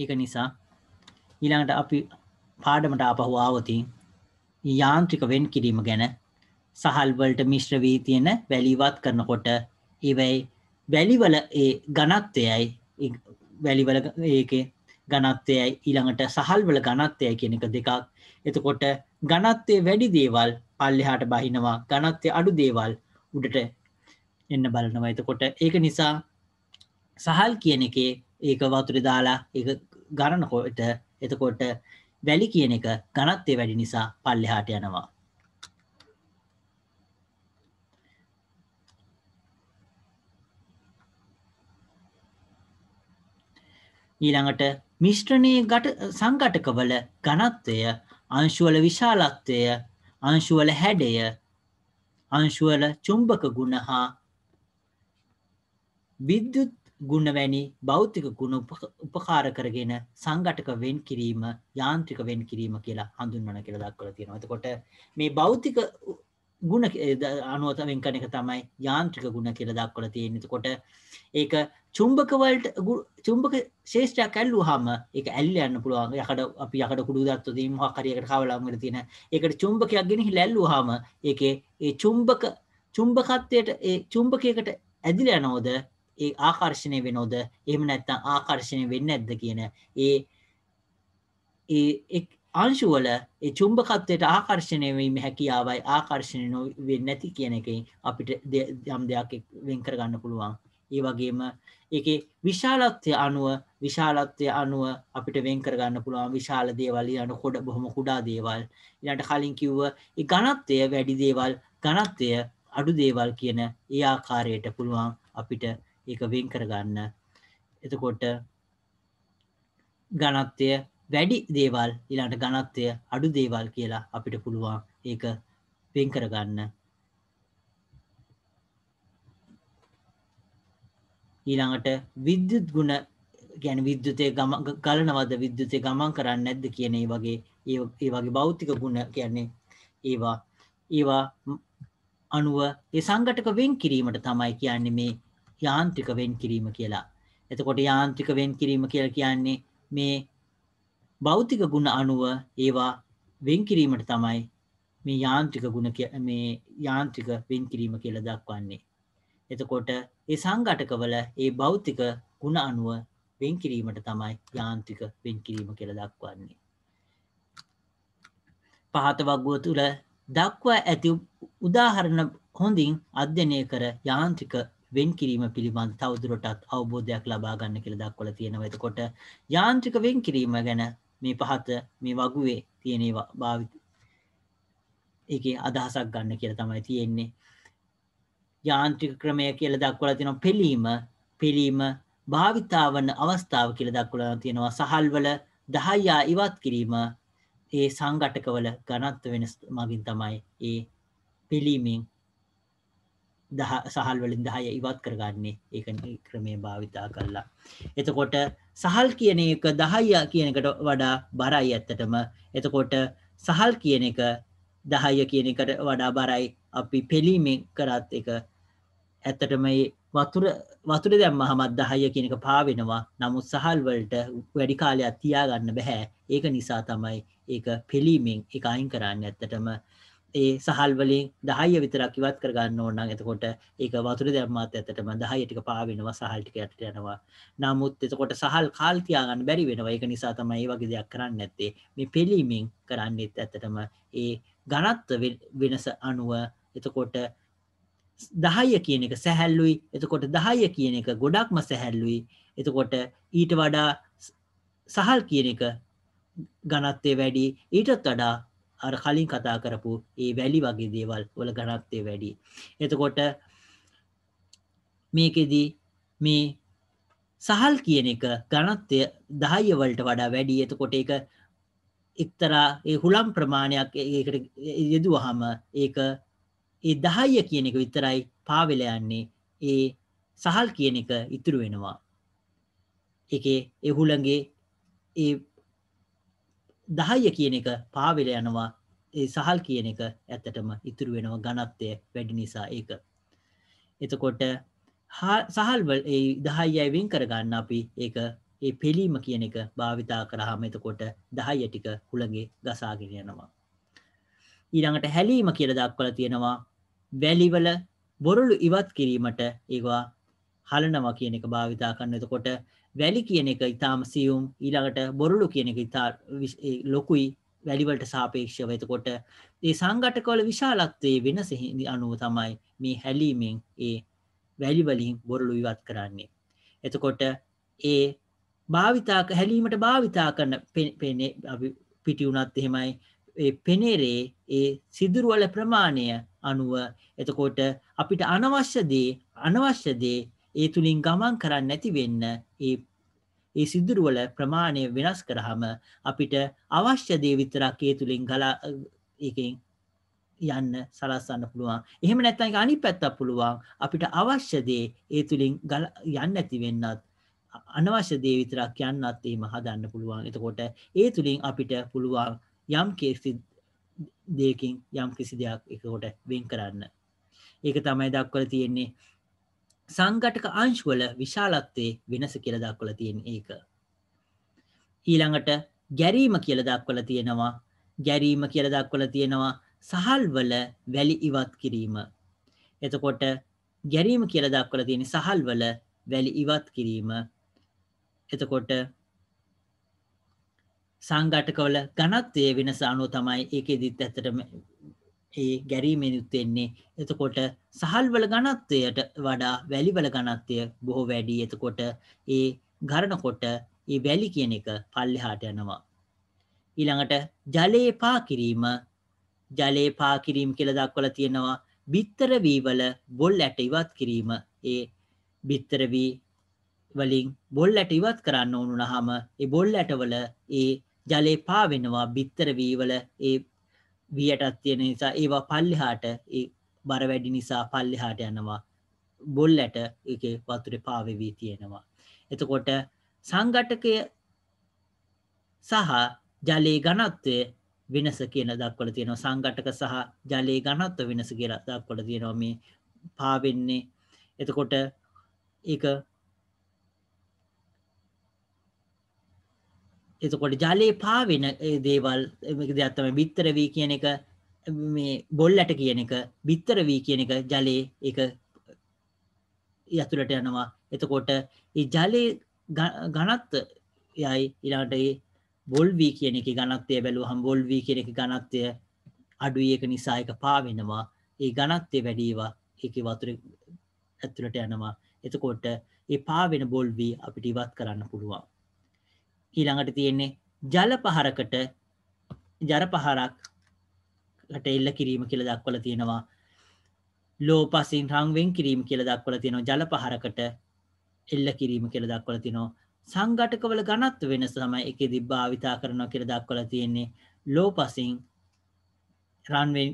ඒක නිසා ඊළඟට අපි පාඩමට ආපහු ආවොතින් යාන්ත්‍රික වෙන් කිරීම ගැන සහල් වලට මිශ්‍ර වී තියෙන වැලිවත් කරනකොට ඒවයි වැලිවල ඒ ඝනත්වයයි වැලිවල ඒකේ ඝනත්වයයි ඊළඟට සහල් වල ඝනත්වය කියන එක දෙකක්. එතකොට ඝනත්වයේ වැඩි දේවල් පල්ලෙහාට බහිනවා. ඝනත්වයේ අඩු දේවල් උඩට එන්න බලනවා. එතකොට ඒක නිසා සහල් කියන එකේ ඒක වතුර දාලා ඒ ගණනකොට එතකොට වැලි කියන එක ගණත්තය වැඩි නිසා පල්ලෙහාට යනවා. ඊළඟට මිශ්‍රණයේ ගට සංගටකවල ඝනත්වය අංශුවල විශාලත්වය අංශුවල හැඩය අංශුවල චුම්බක ගුණ හා විද්‍යුත් ගුණ වැනි භෞතික ගුණ උපකාර කරගෙන සංගටක වෙන් කිරීම යාන්ත්‍රික වෙන් කිරීම කියලා හඳුන්වන කියලා දක්වලා තියෙනවා. එතකොට මේ භෞතික ගුණ අනුව වෙන්කන එක තමයි යාන්ත්‍රික ගුණ කියලා දක්වලා තියෙන්නේ. එතකොට ඒක චුම්බක වලට චුම්බක ශේෂ්ඨයක් ඇල්ලුවාම ඒක ඇල්ලලා යන්න පුළුවන්. යකඩ අපි යකඩ කුඩු දාත්තොත් මේ මොකක් හරි එකට කවලම් වෙලා තියෙන. ඒකට චුම්බකයක් ගෙනහිලා ඇල්ලුවාම ඒකේ ඒ චුම්බක චුම්බකත්වයට ඒ චුම්බකයකට ඇදිලා යනවද ඒ ආකර්ෂණය වෙනෝද එහෙම නැත්තම් ආකර්ෂණය වෙන්නේ නැද්ද කියන ඒ ඒ අංශු වල ඒ චුම්බකත්වයට ආකර්ෂණය වීම හැකියාවයි ආකර්ෂණය වෙන්නේ නැති කියන එකෙන් අපිට යම් දෙයක් වෙන් කරගන්න පුළුවන්. ඒ වගේම ඒකේ විශාලත්වය අනුව විශාලත්වය අනුව අපිට වෙන් කරගන්න පුළුවන් විශාල දේවල් ඊළඟ කොට බොහොම කුඩා දේවල් ඊළඟට කලින් කිව්ව ඒ ඝනත්වය වැඩි දේවල් ඝනත්වය අඩු දේවල් කියන ඒ ආකාරයට පුළුවන් අපිට ඒක වෙන් කරගන්න එතකොට ගණත්වය වැඩි දේවල් ඉලාට ගණත්වය අඩු දේවල් කියලා අපිට පුළුවන් ඒක වෙන් කරගන්න ඊළඟට විද්‍යුත් ගුණ ගැන විද්‍යුතය ගලනවද විද්‍යුතය ගමන් කරන්න නැද්ද කියන ඒ වගේ ඒ වගේ බෞතික ගුණ කියන්නේ ඒවා ඒවා අනුව ඒ සංගටක වෙන් කිරීමට තමයි කියන්නේ මේ යාන්ත්‍රික වෙන් කිරීම කියලා. එතකොට යාන්ත්‍රික වෙන් කිරීම කියලා කියන්නේ මේ භෞතික ගුණ අනුව ඒවා වෙන්කිරීමට තමයි මේ යාන්ත්‍රික ගුණ මේ යාන්ත්‍රික වෙන්කිරීම කියලා දක්වන්නේ. එතකොට ඒ සංඝටකවල ඒ භෞතික ගුණ අනුව වෙන්කිරීමට තමයි යාන්ත්‍රික වෙන්කිරීම කියලා දක්වන්නේ. පහත වගුව තුළ දක්වා ඇති උදාහරණ හොඳින් අධ්‍යනය කර යාන්ත්‍රික වෙන් කිරීම පිළිබඳ තවදුරටත් අවබෝධයක් ලබා ගන්න කියලා දක්වලා තියෙනවා. එතකොට යාන්ත්‍රික වෙන් කිරීම ගැන මේ පහත මේ වගුවේ තියෙන ඒවා භාවිත ඒකේ අදහසක් ගන්න කියලා තමයි තියෙන්නේ. යාන්ත්‍රික ක්‍රමය කියලා දක්වලා තියෙනවා පෙළීම, පෙළීම භාවිතාවන අවස්ථාව කියලා දක්වලා තියෙනවා සහල්වල 10 ඉවත් කිරීම ඒ සංගටකවල ඝනත්ව වෙනස් මගින් තමයි ඒ පිළීමෙන් දහ සහල් වලින් දහය ඉවත් කරගන්නේ ඒක ක්‍රමය භාවිතා කල්ලා. එතකොට සහල් කියන එක දහයිය කියනකට වඩා බරයි ඇත්තටම එතකොට සහල් කියන එක දහය කියන එකට වඩා බරයි අපි පෙලීමෙන් කරත් එක ඇත්තටම වතුර වතුර දැම්ම හමත් දහය කියනක පාවෙනවා නමුත් සහල් වලට වැඩි කාලයක් තියාගන්න බැහැ ඒක නිසා තමයි ඒක පෙලීමෙන් එක අයින් කරන්න ඇත්තටම ඒ සහල් වලින් 10 විතරක් ඉවත් කර ගන්න ඕන නම් එතකොට ඒක වතුර දැම්මාත් ඇත්තටම 10 ටික පාවෙනවා සහල් ටික යටට යනවා. නමුත් එතකොට සහල් කාල් තියාගන්න බැරි වෙනවා. ඒක නිසා තමයි මේ වගේ දෙයක් කරන්නේ නැත්තේ. මේ පිළිමින් කරන්නේත් ඇත්තටම ඒ ඝනත්ව වෙනස අනුව එතකොට 10 කියන එක සැහැල්ලුයි. එතකොට 10 කියන එක ගොඩක්ම සැහැල්ලුයි. එතකොට ඊට වඩා සහල් කියන එක ඝනත්වය වැඩි ඊටත් වඩා අර කලින් කතා කරපු ඒ වැලි වගේ දේවල් වල ගණත්වය වැඩි. එතකොට මේකෙදී මේ සහල් කියන එක ගණත්වය දහය වලට වඩා වැඩි එතකොට එක එක්තරා ඒ හුළම් ප්‍රමාණයක් ඒකට යෙදුවහම ඒක ඒ දහය කියන එක විතරයි පාවෙලා යන්නේ ඒ සහල් කියන එක ඉතුරු වෙනවා. එකේ ඒ හුළඟේ ඒ දහය කියන එක පාවෙල යනවා ඒ සහල් කියන එක ඇත්තටම ඉතුරු වෙනවා ගණත්වය වැඩි නිසා ඒක. එතකොට සහල්වල් ඒ දහයියයි වෙන් කරගන්න අපි ඒක ඒ පෙලීම කියන එක භාවිතා කරහම එතකොට දහයිය ටික හුළගේ ගසාගෙන යනවා. ඊළඟට හැලීම කියල දක්වල තියෙනවා වැලිවල බොරලු ඉවත් කිරීමට ඒවා හලනවා කියන එක භාවිතා කරන්න එතකොට වැලි කියන එක ඉතාම සියුම් ඊළඟට බොරලු කියන එක ඉතා ලොකුයි වැලිවලට සාපේක්ෂව එතකොට ඒ සංගටකවල විශාලත්වයේ වෙනස අනුව තමයි මේ හැලීමෙන් ඒ වැලිවලින් බොරලු ඉවත් කරන්නේ. එතකොට ඒ භාවිතාක හැලීමට භාවිතා කරන පෙනේ පිටිවුනත් එහෙමයි ඒ පෙනෙරේ ඒ සිදුරුවල ප්‍රමාණය අනුව එතකොට අපිට අනවශ්‍ය දේ අනවශ්‍ය දේ ඒ තුළින් ගමන් කරන්න නැති වෙන්න ඒ ඒ සිදුරුවල ප්‍රමාණය වෙනස් කරහම අපිට අවශ්‍ය දේ විතරක් ඒ තුළින් ගලා එකෙන් යන්න සලස්සන්න පුළුවන් එහෙම නැත්තන් අනි පැත්ත පුළුවන් අපිට අවශ්‍ය දේ ඒ තුළින් යන්න ඇති වෙන්නත් අනවශ්‍ය දේ විතරක් යන්නත් එීම හදන්න පුළුවන් එතකොට ඒ තුළින් අපිට පුළුවන් යම් කේසි දෙයකින් යම් කිසි දෙයක් එකකොට වෙන් කරන්න ඒක තමයි දක්වල තියෙන්නේ සංගටක අංශුවල විශාලත්වයේ වෙනස කියල දක්වල තියෙන ඒක. ඊළඟට ගැරීම කියල දක්වල තියෙනවා ගැරීම කියල දක්වල තියෙනවා සහල්වල වැලි ඉවත් කිරීම. එතකොට ගැරීම කියල දක්වල තියෙන සහල්වල වැලි ඉවත් කිරීම එතකොට සංගටකවල ගනත්වය වෙනස අනුව තමයි ඒකෙදිත් ඇතටම ඒ ගැරීමෙනුත් වෙන්නේ එතකොට සහල්වල ගණත්වයට වඩා වැලිවල ගණත්වය බොහෝ වැඩි එතකොට ඒ ගරනකොට ඒ වැලි කියන එක පල්ලෙහාට යනවා. ඊළඟට ජලයේ පා කිරීම ජලයේ පා කිරීම කියලා දක්වලා තියෙනවා බිත්තර වී වල බොල් ඇට ඉවත් කිරීම ඒ බිත්තර වී වලින් බොල් ඇට ඉවත් කරන්න ඕනුනහම ඒ බොල් ඇටවල ඒ ජලය පා වෙනවා බිත්තර වී වල ඒ වියටත් තියෙන නිසා ඒවා පල්ලෙහාට ඒ බර වැඩි නිසා පල්ලෙහාට යනවා බොල්ලට ඒකේ වතුරේ පාවෙවි තියෙනවා එතකොට සංඝටකය සහ ජලයේ ඝනත්වය වෙනස කියන දක්වලා තියෙනවා සංඝටක සහ ජලයේ ඝනත්ව වෙනස කියලා දක්වලා තියෙනවා මේ පාවෙන්නේ එතකොට ඒක එතකොට ජලයේ පාවෙන දේවල් දෙයක්ත්තම බිත්තර වී කියන එක මේ බොල්ලට කියන එක බිත්තර වී කියන එක ජලයේ එක යතුළට යනවා එතකොට ජලයේ ගනත් යයි ඉලාට බොල්වී කියන එක ගනත්තය බැලූ හම් බොල්වී කියන එක ගනත්තය අඩුයි එක නිසා එක පාවෙනවා ඒ ගනත්තය වැඩීවා එක වතුර ඇතුළට යනවා එතකොට ඒ පාවෙන බොල්වී අපිට ඉවත් කරන්න පුළුවන් ඊළඟට තියෙන්නේ ජල පහරකට ජර පහරක්කට එල්ල කිරීම කියල දක්වල තියෙනවා ලෝපසින් රංවෙන් කිරීම කියල දක්වල තියෙනවා ජල පහරකට එල්ල කිරීම කියල දක්වල තිනවා සංගටකවල ගනත්ව වෙනස තමයි එකෙදි භාවිතා කරනවා කියල දක්වල තියෙන්නේ ලෝපසින් රන්වෙන්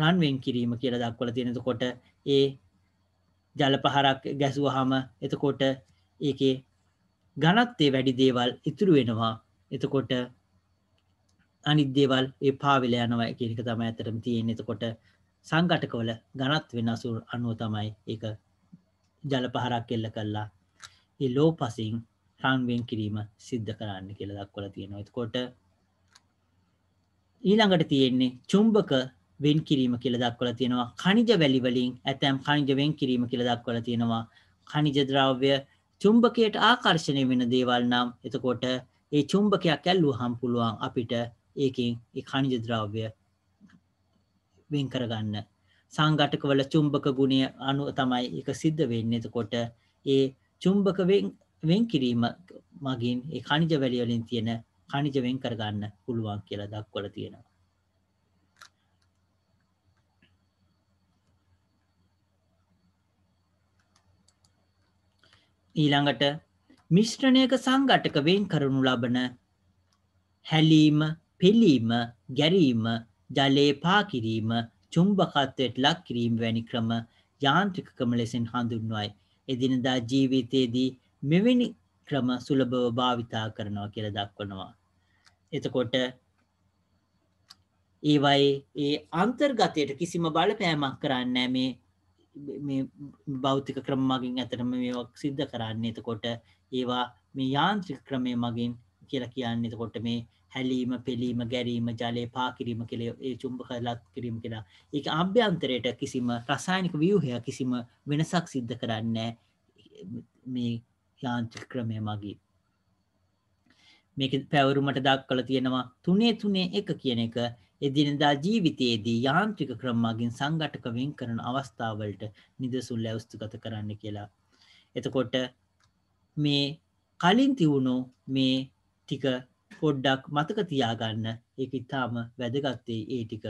රන්වෙන් කිරීම කියල දක්වල තියෙනකොට ඒ ජල පහරක් ගැසුවහම එතකොට ඒකේ ඝනත්වයේ වැඩි දේවල් ඉතුරු වෙනවා. එතකොට අනිත් දේවල් ඒ පාවිල යනවා කියන එක තමයි ඇත්තටම තියෙන්නේ. එතකොට සංඝටකවල ඝනත්ව වෙනසු අනුව තමයි ඒක ජල පහරක් එල්ල කළා. ඒ ලෝපසින් රන්වෙන් කිරීම සිද්ධ කරන්න කියලා දක්වලා තියෙනවා. එතකොට ඊළඟට තියෙන්නේ චුම්බක වෙන් කිරීම කියලා දක්වලා තියෙනවා. ඛනිජ වැලි වලින් ඇතම් ඛනිජ වෙන් කිරීම කියලා දක්වලා තියෙනවා. ඛනිජ ද්‍රව්‍ය චුම්බකයට ආකර්ෂණය වෙන දේවල් නම් එතකොට ඒ චුම්බකයක් ඇල්ලුවහම පුළුවන් අපිට ඒකෙන් ඒ ඛනිජ ද්‍රව්‍ය වෙන් කරගන්න. සංඝටකවල චුම්බක ගුණය අනුව තමයි ඒක සිද්ධ වෙන්නේ. එතකොට ඒ චුම්බක වෙන් කිරීම මගින් ඒ ඛනිජ වැලිය වලින් තියෙන ඛනිජ වෙන් කරගන්න පුළුවන් කියලා දක්වලා තියෙනවා. ඊළඟට මිශ්‍රණයක සංඝටක වෙන් කරනු ලබන හැලීම, පිළීම, ගැරීම, ජලයේ පාකිරීම, චුම්බකත්වයට ලක් කිරීම වැනි ක්‍රම යාන්ත්‍රික ක්‍රම ලෙසින් හඳුන්වයි. එදිනදා ජීවිතයේදී මෙවැනි ක්‍රම සුලභව භාවිතා කරනවා කියලා දක්වනවා. එතකොට ඒවයි ඒ අන්තර්ගතයට කිසිම බලපෑමක් කරන්නේ මේ මේ භෞතික ක්‍රම මගින් ඇතරම මේක් සිද්ධ කරන්න එතකොට ඒවා මේ යාන්ත්‍රික ක්‍රමය මගින් කියල කියන්න එතකොට මේ හැලීම පෙළීම ගැරීම ජලය පාකිරීම කළ ඒ චුම්භ කලත් කිරීම කියලා එක අභ්‍යන්තරයට කිසිම රසායනික වියහය කිසිම වෙනසක් සිද්ධ කරන්න මේ යාන්ත්‍රික ක්‍රමය මගේ මේක පැවරුමට දක් කළ තියෙනවා තුනේ තුනේ එක කියන එක එදිනදා ජීවිතයේදී යාන්ත්‍රික ක්‍රම මගින් සංඝටක වෙන් කරන අවස්ථාවලට නිදසුන් ලැබස්තුගත කරන්න කියලා. එතකොට මේ කලින් තිවුණු මේ ටික පොඩ්ඩක් මතක තියාගන්න ඒක ඉතාම වැදගත්තේ ඒ ටික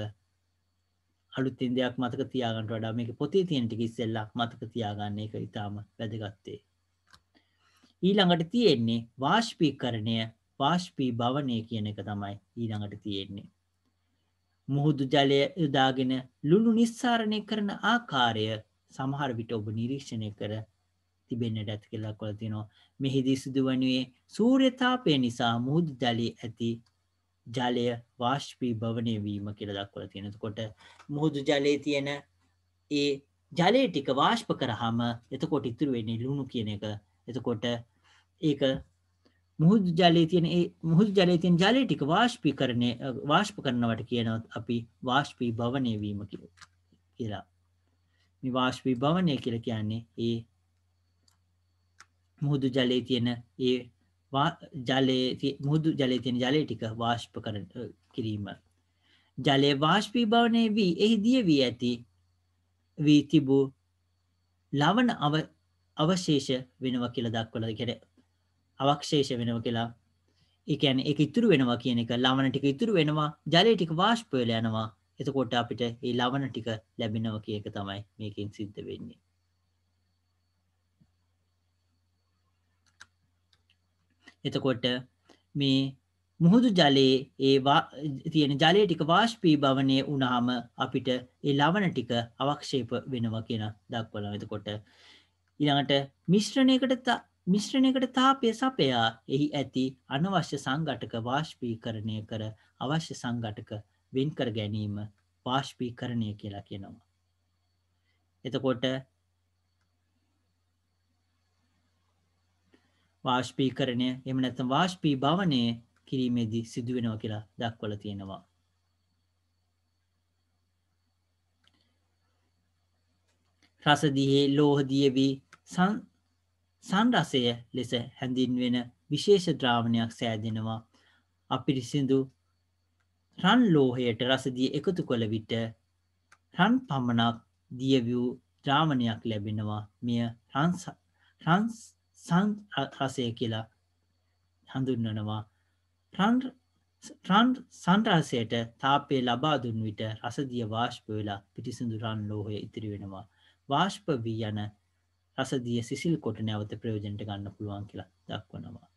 අලුත්තින් දෙයක් මතක තියාගන්නට වඩා මේක පොතේ තියෙන ටික ඉස්සෙල්ලා මතක තියාගන්න එක ඉතාම වැදගත්තේ ඊළඟට තියෙන්නේ වාෂ්පීකරණය වාෂ්පී භවනය කියන එක තමයි ඊළඟට තියෙන්නේ මුහුදු ජලය යොදාගෙන ලුණු නිස්සාරණය කරන ආකාරය සමහර විට ඔබ නිරීක්ෂණය කර තිබෙන්නට ඇති කියලා කොළ තිනවා. මෙහිදී සිදුවනුයේ සූර්යතාපය නිසා මුහුදු ජලයේ ඇති ජලය වාශ්පී භවනය වීම කියලා දක්වලා තියෙන. එතකොට මුහුදු ජලයේ තියෙන ඒ ජලය ටික වාෂ්ප කරාම එතකොට ඉතුරු වෙන්නේ ලුණු කියන එක. එතකොට ඒක මුහුදු ජලයේ තියෙන ඒ මුහුදු ජලයේ තියෙන ජලය ටික වාෂ්පීකරණය වාෂ්ප කරනවට කියනවා අපි වාෂ්පීභවනය වීම කියලා. මේ වාෂ්පීභවනය කියලා කියන්නේ ඒ මුහුදු ජලයේ තියෙන ඒ ජලයේ මුහුදු ජලයේ තියෙන ජලය ටික වාෂ්ප කිරීම. ජලයේ වාෂ්පීභවනය වී එහි දිය වී ඇති වී තිබූ ලවණ අවශේෂ වෙනවා කියලා දක්වලා කියන්නේ අවක්ෂේෂ වෙනවා කියලා ඒකැන එක ඉතුරු වෙනවා කියන එක ලවන ටික ඉතුරු වෙනවා ජලය ටික වාශ්පයල යනවා එතකොට අපිට ඒ ලවන ටික ලැබෙනව කියක තමයි මේකින් සිද්ධ වෙන්නේ එතකොට මේ මුහුදු ජලයේ ඒවා තියෙන ජලය ටික වාශ්පී භවනය වනාම අපිට ඒ ලවන ටික අවක්ෂේප වෙනවා කියෙන දක්වලා එතකොට ඉළඟට මිශ්‍රණයකට මිශ්‍රණයකට තාපය සපයා එහි ඇති අනවශ්‍ය සංගටක වාශ්පීකරණය කර අවශ්‍ය සංගටක වෙන්කර ගැනීම වාශ්පීකරණය කියලා කියනවා. එතකොට වාශ්පීකරණය එම නැතම් වාශ්පී භවනය කිරීමේදී සිදුවෙනව කියලා දක්වල තියෙනවා. රසදිහේ ලෝහදියවී සංරසය ලෙස හැඳින්වෙන විශේෂ ද්‍රාවණයක් සෑදෙනවා අපිරිසිදු රන් ලෝහයට රසදිය එකතු කොළ විට රන් පමණක් දියවූ ද්‍රාමණයක් ලැබෙනවා මෙය රන් සංරසය කියලා හඳුන්වනවා රන් සංරහසයට තාපය ලබා දුන් විට රසදිය වාශ්ප වෙලා පිටිසිඳු රන් ලෝහය ඉතිරි වෙනවා වාශ්ප වී යන රසදිය සිසිල් කොට නැවත ප්‍රයෝජනට ගන්න පුළුවන් කියලා දක්වනවා.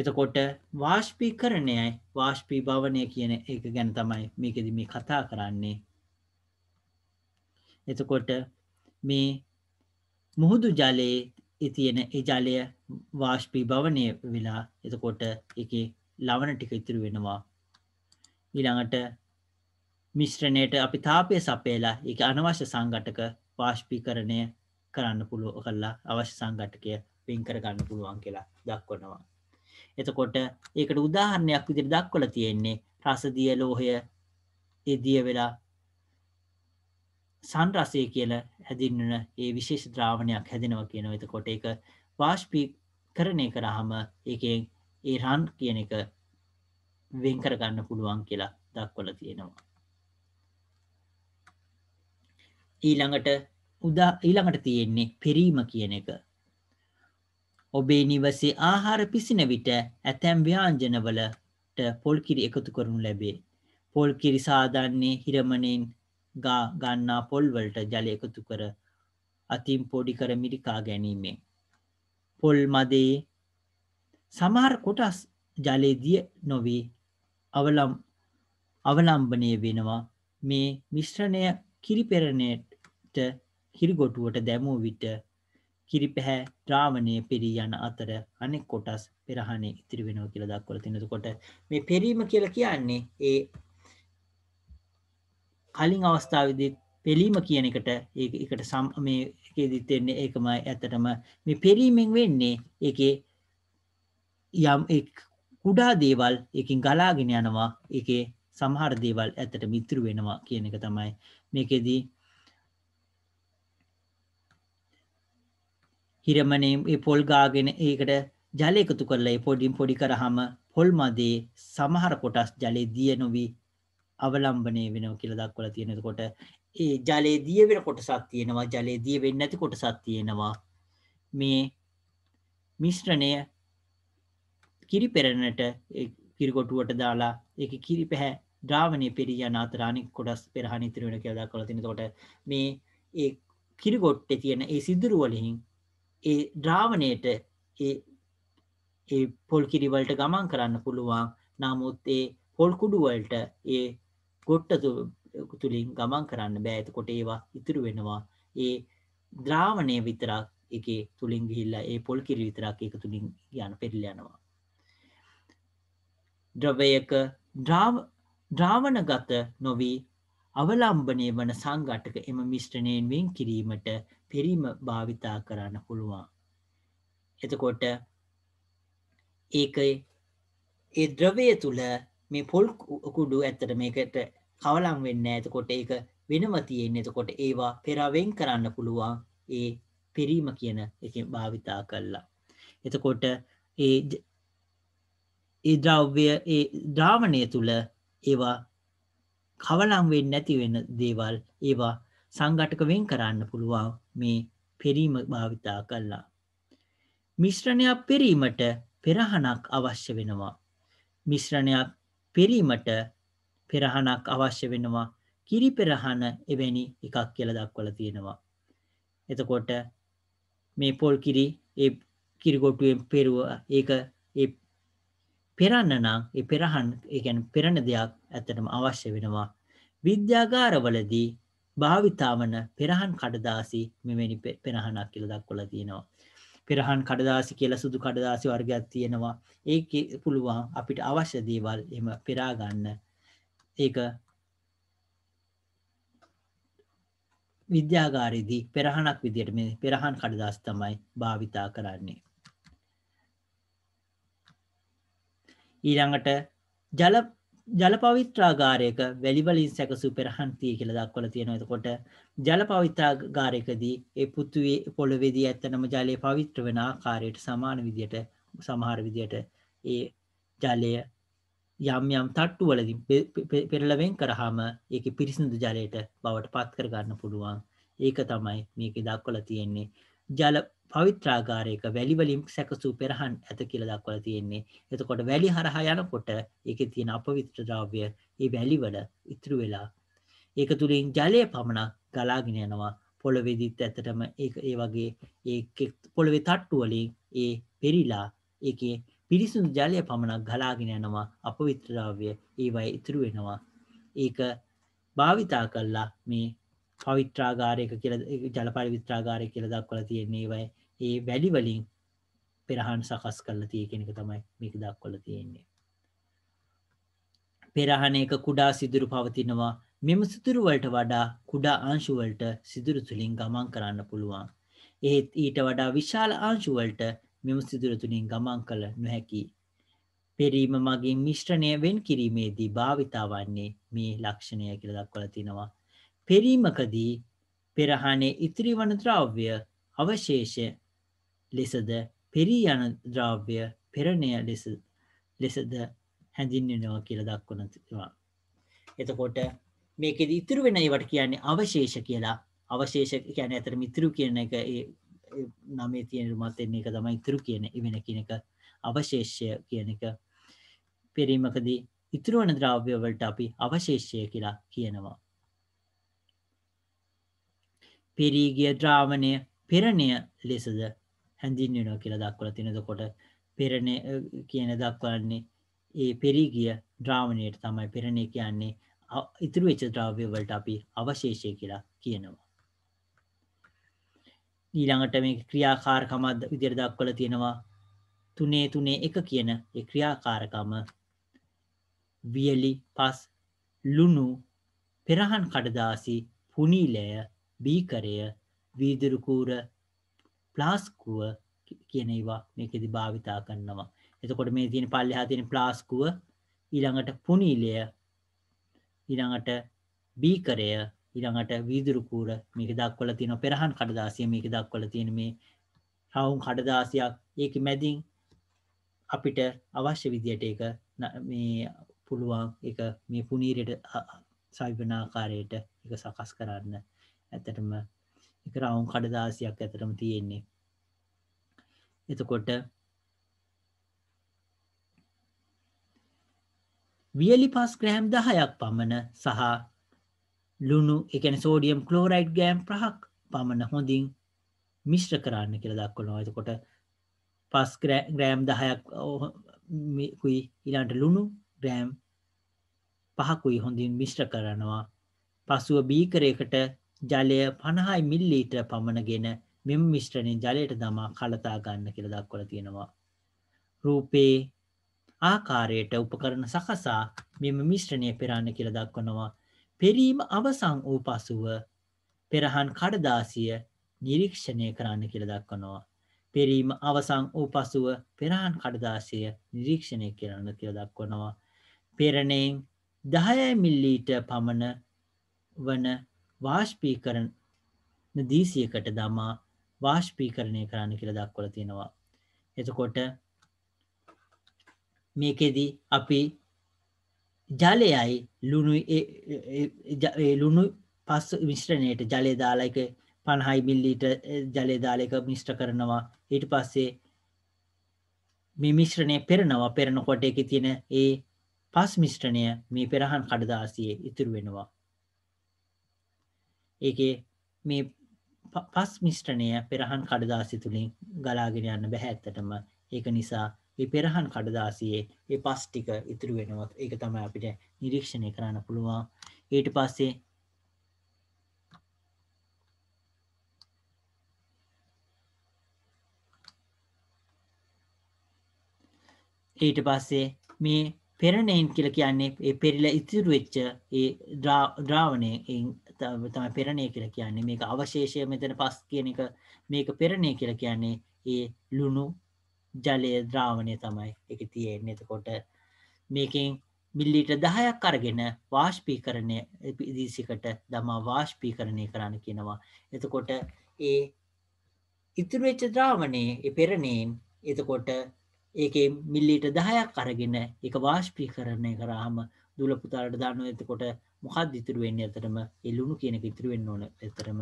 එතකොට වාශ්පී කරණයයි වාශ්පී භාවනය කියන ඒක ගැන තමයි මේකෙද මේ කතා කරන්නේ. එතකොට මේ මුහුදු ජලයේ ඉතියෙන ඒ ජලය වාශ්පී භවනය වෙලා එතකොට එක ලවන ටික ඉතුරු වෙනවා. ඊළඟට මිශ්‍රණයට අපි තාපය සපේලා එක අනවශ්‍ය සංගටක පාශ්පීකරණය කරන්න පුළුව කල්ලා අවශ්‍ය සංගටකය පින් කරගන්න පුළුවන් කියලා දක්වනවා. එතකොට ඒකට උදාහරණයක් විදිර දක්වල තියෙන්නේ රසදිය ලෝහය එදිය වෙලා සංරසය කියල හැදින්නන ඒ විශේෂ ද්‍රාවණයක් හැදෙනව කියනව එතකොට එක පාශ්පී කරණය කරහම එකෙන් ඒ රන් කියන එක වෙන් කරගන්න පුළුවන් කියලා දක්වල තියෙනවා. ඊළඟට උදා ඊළඟට තියෙන්නේ පිරීම කියන එක. ඔබේ නිවසේ ආහාර පිසින විට ඇතැම් ව්‍යංජනවලට පොල් කිරි එකතු කරනු ලැබේ. පොල් කිරි සාධන්නේ හිරමණයෙන් ගා ගන්නා පොල් වලට ජලය එකතු කර අතින් පොඩි කර මිරිකා ගැනීමෙන් පොල් මදේ සමහර කොටස් ජලයේදී නොවේ අවලම් අවලම්බනය වෙනවා මේ මිශ්‍රණය කිරිපෙරණයට විට හිරිගොටුවට දැමූ විට කිරිපැහැ ද්‍රාවණය පෙරී යන අතර අනෙක් කොටස් පෙරහනේ ඉතිරි වෙනවා කියලා දක්වලා තියෙනවා. එතකොට මේ පෙරීම කියලා කියන්නේ ඒ කලින් අවස්ථාවේදී පෙලීම කියන එකට ඒක එකට සම මේ එකේදීත් වෙන්නේ ඒකම ඇත්තටම මේ පෙරීමෙන් වෙන්නේ ඒකේ යම් එක් කුඩා දේවල් එකකින් ගලාගෙන යනවා ඒකේ සමහර දේවල් ඇතට මිතුරු වෙනවා කියන එක තමයි මේකෙදී හිරමනේ ඒ පොල් ගාගෙන ඒකට ජලය එකතු කරලා ඒ පොඩින් පොඩි කරාම පොල් මදේ සමහර කොටස් ජලයේ දිය නොවි අවලම්බණය වෙනවා කියලා දක්වලා තියෙන. එතකොට ඒ ජලයේ දිය වෙන කොටසක් තියෙනවා ජලයේ දිය වෙන්නේ නැති කොටසක් තියෙනවා. මේ මිශ්‍රණය කිරි පෙරණට කිරිකොටුවට දාලා ඒක කිරි පැහැ ද්‍රාවණය පෙරී යන අතර අනෙක් කොටස් පෙරහන ඉතිරි වෙන කියලා දක්වලා තියෙන. එතකොට මේ ඒ කිරිකොට්ටේ තියෙන ඒ සිදුරු වලින් ඒ ද්‍රාවණයට ඒ පොල් කිරිවලට ගමන් කරන්න පුළුවන් නමුත් ඒ පොල්කුඩුවලට ඒ ගොට්ට තුළින් ගමන් කරන්න බෑඇත කොට ඒවා ඉතුරු වෙනවා ඒ ද්‍රාවණය විතරක් එක තුළින් ගිහිල්ලා ඒ පොල් කිරි විතරක් එක තුළින් යන පෙරිලයනවා ද්‍රවයක ද්‍රාවණ ගත නොවී අවලම්බනය වන සංගටක එම මිශ්‍රණයෙන් වෙන් කිරීමට පිරිම භාවිතා කරන්න පුළුවන්. එතකොට ඒක ඒ ද්‍රවය තුළ මේ පොල් කුඩු ඇත්තට මේකට කවලම් වෙන්න ඇතකොට ඒක වෙනම තියෙන් එතකොට ඒවා පෙරවෙන් කරන්න පුළුවන් ඒ පිරීම කියන එක භාවිතා කල්ලා. එතකොට ඒ ඒ ද්‍රව්‍ය ඒ ද්‍රාවණය තුළ ඒවා කවලම් වෙන්නේ නැති වෙන දේවල් ඒවා සංඝටක වෙන් කරන්න පුළුවන් මේ පෙරීම භාවිතා කළා. මිශ්‍රණයක් පෙරීමට පෙරහනක් අවශ්‍ය වෙනවා. මිශ්‍රණයක් පෙරීමට පෙරහනක් අවශ්‍ය වෙනවා. කිරි පෙරහන එවැනි එකක් කියලා දක්වලා තියෙනවා. එතකොට මේ පොල් කිරි ඒ කිරිගොටුවෙන් පෙරුව ඒක ඒ පෙරන්න නම් ඒ පෙරහන් ඒ කියන්නේ පෙරණ දෙයක් ඇත්තටම අවශ්‍ය වෙනවා. විද්‍යාගාරවලදී භාවිතාවන පෙරහන් කඩදාසි මෙවැනි පෙරහනක් කියලා දක්වලා තියෙනවා. පෙරහන් කඩදාසි කියලා සුදු කඩදාසි වර්ගයක් තියෙනවා. ඒක පුළුවන් අපිට අවශ්‍ය දේවල් එහෙම පෙරා ගන්න. ඒක විද්‍යාගාරයේදී පෙරහනක් විදියට මේ පෙරහන් කඩදාසි තමයි භාවිතා කරන්නේ. ඊළඟට ජල ජල පවිත්‍රාගාරයක වැලි වලින් සැකසූ පෙරහන්තිය කියලා දක්වලා තියෙනවා. එතකොට ජල පවිත්‍රාගාරයකදී ඒ පුතුවේ පොළවේදී ඇත්තනම ජලය පවිත්‍ර වෙන ආකාරයට සමාන විදියට සමහර විදියට ඒ ජලය යම් යම් තට්ටු වලදී පෙරලා වෙන් කරාම ඒකේ පිරිසිදු ජලයට බවට පත් කර ගන්න පුළුවන්. ඒක තමයි මේකේ දක්වලා තියෙන්නේ. ජල පවිත්‍රාගාරයක වැලි වලින් සැකසූ පෙරහන් ඇත කියලා දක්වලා තියෙන්නේ. එතකොට වැලි හරහා යනකොට ඒකේ තියෙන අපවිත්‍ර ද්‍රව්‍ය ඒ වැලි වල ඉතුරු වෙලා ඒක තුලින් ජලය පමණක් ගලාගෙන යනවා. පොළවේදිත් ඇත්තටම ඒක ඒ වගේ ඒ පොළවේ තට්ටු වලින් ඒ පෙරිලා ඒකේ පිරිසිදු ජලය පමණක් ගලාගෙන යනවා. අපවිත්‍ර ද්‍රව්‍ය ඒවයි ඉතුරු වෙනවා. ඒක භාවිතා කළා මේ පවිත්‍රාගාරයක කියලා ජල පරිවිත්‍රාගාරය කියලා දක්වලා තියෙන්නේ ඒවයි ඒ වැඩි වලින් පෙරහන් සකස් කරලා තිය කෙනෙක තමයි මේක දක්වල තියෙන්නේ. පෙරහනයක කුඩා සිදුරු පවතිනවා මෙම සිදුරුවලට වඩා කුඩා අංශුවලට සිදුරු තුළින් ගමන් කරන්න පුළුවන්. ඒත් ඊට වඩා විශාල අංශුවලට මෙම සිදුරතුනින් ගමන් කළ නොහැකි. පෙරීම මගින් මිශ්‍රණය වෙන් කිරීමේදී භාවිතා වන්නේ මේ ලක්ෂණය කියල දක්වල තිනවා. පෙරීමකදී පෙරහනේ ඉතිරි වනද්‍රව්‍ය අවශේෂ ලෙසද පෙරී යන ද්‍රව්‍ය පෙරණය ලෙස ලෙසද හැඳින්වෙනවා කියලා දක්වනවා. එතකොට මේකෙද ඉතුරු වෙන ඒවට කියන්නේ අවශේෂ කියලා අවශේෂ කියන්නේ ඇතර මිතුරු කියන එක නමේ තියෙන මත් එන්නේ එක තමයි ඉතුරු කියන ඉවෙන කියන එක අවශේෂය කියන එක පෙරීමකදී ඉතුරු වන ද්‍රව්‍ය වලට අපි අවශේෂය කියලා කියනවා. පෙරී ගිය ද්‍රාවණය පෙරණය ලෙසද හැඳින්වෙනවා කියලා දක්වලා තිනදකොට පෙරණ කියන දක්වන්නේ ඒ පෙරීගිය ද්‍රාවණයට තමයි පෙරණය කියන්නේ ඉතුරු වෙච්ච ද්‍රව්‍ය වලට අපි අවශේෂය කියලා කියනවා. ඊළඟට මේ ක්‍රියාකාරකම විදිහට දක්වලා තියෙනවා තුනේ තුනේ එක කියන ඒ ක්‍රියාකාරකම වියලි පස් ලුණු පෙරහන් කඩදාසි පුනීලය බීකරය වීදුරු කූර ප්ලාස්කුව කියන ඒවා මේකෙදි භාවිතා කරනවා. එතකොට මේ තියෙන පල්ලෙහා තියෙන ප්ලාස්කුව ඊළඟට පුනීලය ඊළඟට බීකරය ඊළඟට වීදුරු කූර මේක දක්වලා තියෙනවා පෙරහන් කඩදාසිය මේක දක්වලා තියෙන මේ රවුම් කඩදාසියක් ඒක මැදින් අපිට අවශ්‍ය විදියට ඒක මේ පුළුවන් එක මේ පුනීරයට සවිපනාකාරයට එක සකස් කරන්න ඇතටම එක රවුන් කඩදාසියක් ඇතරම තියෙන්නේ එතකොට වියලි පස් ග්‍රෑම් දහයක් පමණ සහ ලුණු එකන සෝඩියම් කලෝරයිඩ් ගෑම් ප්‍රහක් පමණ හොඳින් මිශ්්‍ර කරන්න කියල දක්වනවා එතකොට පස් ග්‍රෑම් දහයක් කුයි ඉලාන්ට ලුණු ග්‍රෑම් පහකුයි හොඳින් මිශ්්‍ර කරනවා පසුව බීකරයකට ජලය 50 මිලිලීටර පමණගෙන මෙම මිශ්‍රණය ජලයට දමා කලතා ගන්න කියලා දක්වලා තියෙනවා. රූපේ ආකාරයට උපකරණ සකසා මෙම මිශ්‍රණය පෙරන්න කියලා දක්වනවා. පෙරීම අවසන් වූ පසුව පෙරහන් කඩදාසිය නිරීක්ෂණය කරන්න කියලා දක්වනවා. පෙරීම අවසන් වූ පසුව පෙරහන් කඩදාසිය නිරීක්ෂණය කරන්න කියලා දක්වනවා. පෙරණයෙන් 10 මිලිලීටර පමණ වන වාශ්පීකරණ දීසියකට දමා වාශ්පීකරණය කරන්න කියල දක්වල තියෙනවා. එතකොට මේකෙදී අපි ජලයයි ලුණු ලුණු පස් මිශ්‍රණයට ජලය දාලායක පණහයි මිල්ලීට ජලය දාලක මිශ්ට කරනවා ඊට පස්සේ මේ මිශ්‍රණය පෙරනවා පෙරණ කොට එක තියෙන ඒ පස් මිශ්‍රණය මේ පෙරහන් කඩදාසියේ ඉතුරු වෙනවා ඒකේ මේ පස් මිශ්‍රණය පෙරහන් කඩදාසි තුළින් ගලාගෙන යන්න බැහැ ඇත්තටම ඒක නිසා මේ පෙරහන් කඩදාසියේ මේ පස් ටික ඉතුරු වෙනවා ඒක තමයි අපිට නිරීක්ෂණය කරන්න පුළුවන් ඊට පස්සේ ඊට පස්සේ මේ පෙරණයෙන් කියලා කියන්නේ ඒ පෙරිලා ඉතිරි වෙච්ච ඒ ද්‍රාවණයෙන් තමයි පෙරණය කියලා කියන්නේ. මේක අවශේෂය මෙතන පස් කියන එක මේක පෙරණය කියලා කියන්නේ ඒ ලුණු ජලය ද්‍රාවණය තමයි ඒක තියෙන්නේ. එතකොට මේකෙන් මිල්ලීටර් 10ක් අරගෙන වාෂ්පීකරණය දීසිකට දමා වාෂ්පීකරණය කරන්න කියනවා. එතකොට ඒ ඉතුරු වෙච්ච ද්‍රාවණයේ ඒ පෙරණයෙන් එතකොට ඒකේ මිල්ලීට 10ක් අරගෙන ඒක වාෂ්පීකරණය කරාම දුල පුතාලට දානවා එතකොට මොකක්ද ඉතුරු වෙන්නේ ඇතරම ඒ ලුණු කියන එක ඉතුරු වෙන්න ඕන ඇතරම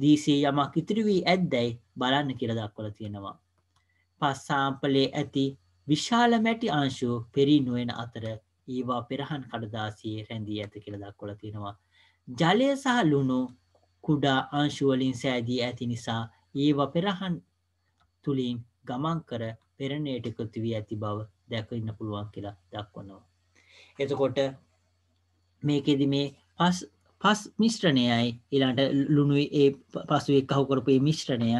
දීසේ යමක් ඉතුරු වී ඇද්දයි බලන්න කියලා දක්වලා තියෙනවා පස්සාම්පලේ ඇති විශාල මැටි අංශු පෙරී නොයන අතර ඒවා පෙරහන් කඩදාසියේ රැඳී ඇත කියලා දක්වලා තියෙනවා. ජලය සහ ලුණු කුඩා අංශු වලින් සෑදී ඇති නිසා ඒවා පෙරහන් තුලින් ගමන් කර පෙරණයට එකතු වී ඇති බව දැක ඉන්න පුළුවන් කියලා දක්වනවා. එතකොට මේකෙදි මේ පස් පස් මිශ්‍රණයයි ඊළඟට ලුණු ඒ පසුවේ කහු කරපු ඒ මිශ්‍රණය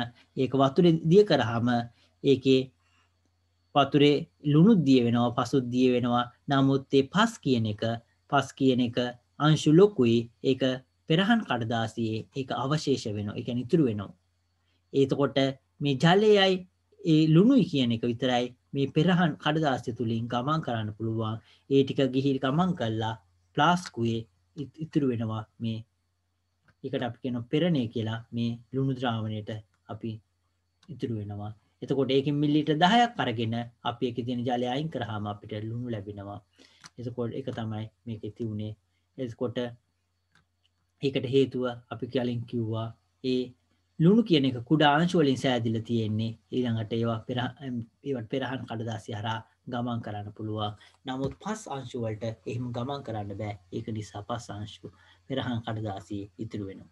ඒක වතුරේ දිය කරාම ඒකේ වතුරේ ලුණු දිය වෙනවා පසු දිය වෙනවා නමුත් ඒ පස් කියන එක පස් කියන එක අංශු ලොකුයි ඒක පෙරහන් කඩදාසියේ ඒක අවශේෂ වෙනවා ඒක ඉතුරු වෙනවා එතකොට මේ ජලයයි ඒ ලුණුයි කියන එක විතරයි මේ පෙරහන් කඩදාස්ය තුළින් ගමන් කරන්න පුළුවන් ඒ ටික ගිහිල් ගමන් කල්ලා ප්ලාස්කුවේ ඉතුරු වෙනවා මේ එකට අපි කියන පෙරණය කියලා මේ ලුණු ද්‍රාවණයට අපි ඉතුරු වෙනවා එතකොට ඒක මිල්ලිට දහයක් අරගෙන අපි එක තියෙන ජලය අයින් කරහම අපිට ලුණු ලැබෙනවා එතකොට එක තමයි මේක තිවුණේ එස්කොට ඒකට හේතුව අපි කලින් කිව්වා ඒ ලුණු කියන එක කුඩා අංශු වලින් සෑදිලා තියෙන්නේ ඊළඟට ඒවා පෙර ඒවට පෙරහන් කඩදාසි හරහා ගමන් කරන්න පුළුවන්. නමුත් පස් අංශු වලට එහෙම ගමන් කරන්න බෑ. ඒක නිසා පස් අංශු පෙරහන් කඩදාසියේ ඉතුරු වෙනවා.